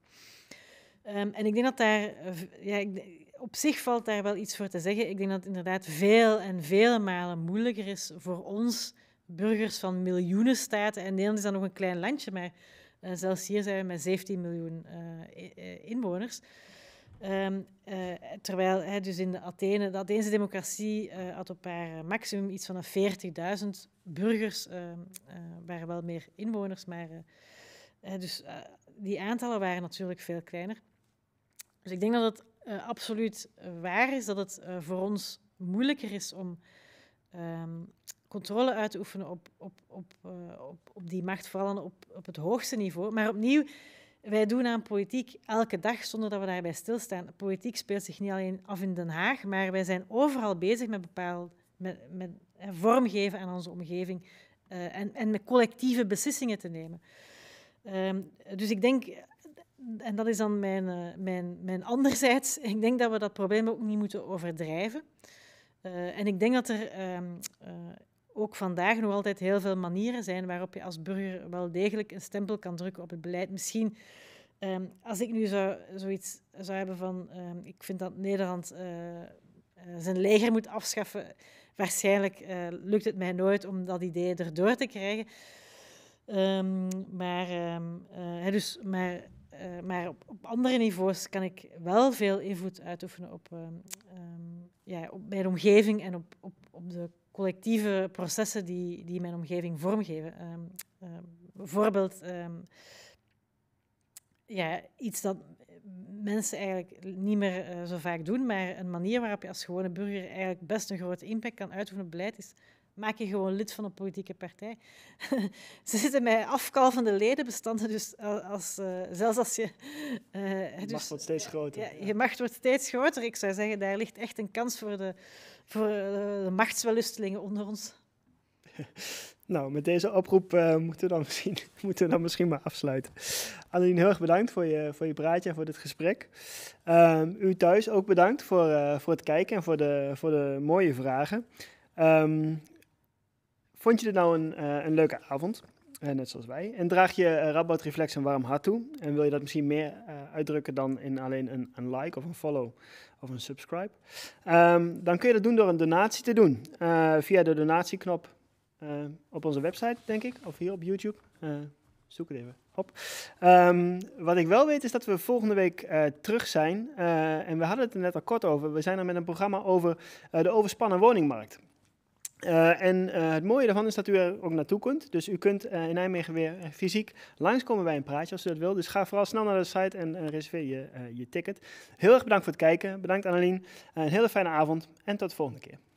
Ehm, en ik denk dat daar, eh, ja, ik, op zich valt daar wel iets voor te zeggen. Ik denk dat het inderdaad veel en vele malen moeilijker is voor ons, burgers van miljoenen staten. En Nederland is dan nog een klein landje, maar eh, zelfs hier zijn we met 17 miljoen inwoners. Ehm, eh, terwijl dus in de Athene, de democratie eh, had op haar eh, maximum iets van 40.000 burgers, ehm, waren wel meer inwoners, maar dus die aantallen waren natuurlijk veel kleiner. Dus ik denk dat het absoluut waar is dat het voor ons moeilijker is om ehm, controle uit te oefenen op, op, op, op, op die macht, vooral op, op het hoogste niveau. Maar opnieuw, wij doen aan politiek elke dag zonder dat we daarbij stilstaan. Politiek speelt zich niet alleen af in Den Haag, maar wij zijn overal bezig met bepaald met, met vormgeven aan onze omgeving eh, en, en met collectieve beslissingen te nemen. Ehm, dus ik denk, en dat is dan mijn, eh, mijn, mijn anderzijds, ik denk dat we dat probleem ook niet moeten overdrijven. Eh, en ik denk dat er ehm, ook vandaag nog altijd heel veel manieren zijn waarop je als burger wel degelijk een stempel kan drukken op het beleid. Misschien ehm, als ik nu zou, zoiets zou hebben van ehm, ik vind dat Nederland eh, eh, zijn leger moet afschaffen, waarschijnlijk eh, lukt het mij nooit om dat idee erdoor te krijgen. Ehm, maar, dus, maar, maar op, op, andere niveaus kan ik wel veel invloed uitoefenen op, um, ja, op mijn omgeving en op, op, op de collectieve processen die, die mijn omgeving vormgeven. Ehm, ehm, bijvoorbeeld ehm, ja, iets dat mensen eigenlijk niet meer eh, zo vaak doen, maar een manier waarop je als gewone burger eigenlijk best een grote impact kan uitoefenen op beleid is maak je gewoon lid van een politieke partij. Ze zitten bij afkalvende ledenbestanden, dus als, eh, zelfs als je... Eh, je dus, macht wordt steeds groter. Ja, je macht wordt steeds groter. Ik zou zeggen, daar ligt echt een kans voor de voor eh, de machtswellustelingen onder ons. Nou, met deze oproep eh, moeten, we dan misschien, moeten we dan misschien maar afsluiten. Annelien, heel erg bedankt voor je, voor je praatje en voor dit gesprek. Ehm, u thuis ook bedankt voor, eh, voor het kijken en voor de, voor de mooie vragen. Ehm, vond je dit nou een, een leuke avond? net zoals wij. En draag je uh, Reflex een warm hart toe. En wil je dat misschien meer uitdrukken dan in alleen een, een like of een follow? of een subscribe. Ehm, dan kun je dat doen door een donatie te doen eh, via de donatieknop eh, op onze website, denk ik, of hier op YouTube. Uh, zoek het even op. Ehm, wat ik wel weet is dat we volgende week terug zijn. en we hadden het er net al kort over. We zijn er met een programma over de overspannen woningmarkt. Eh, en eh, het mooie daarvan is dat u er ook naartoe kunt. Dus u kunt eh, in Nijmegen weer fysiek langskomen bij een praatje als u dat wil. Dus ga vooral snel naar de site en reserveer je, je ticket. Heel erg bedankt voor het kijken. Bedankt Annelien. een hele fijne avond en tot de volgende keer.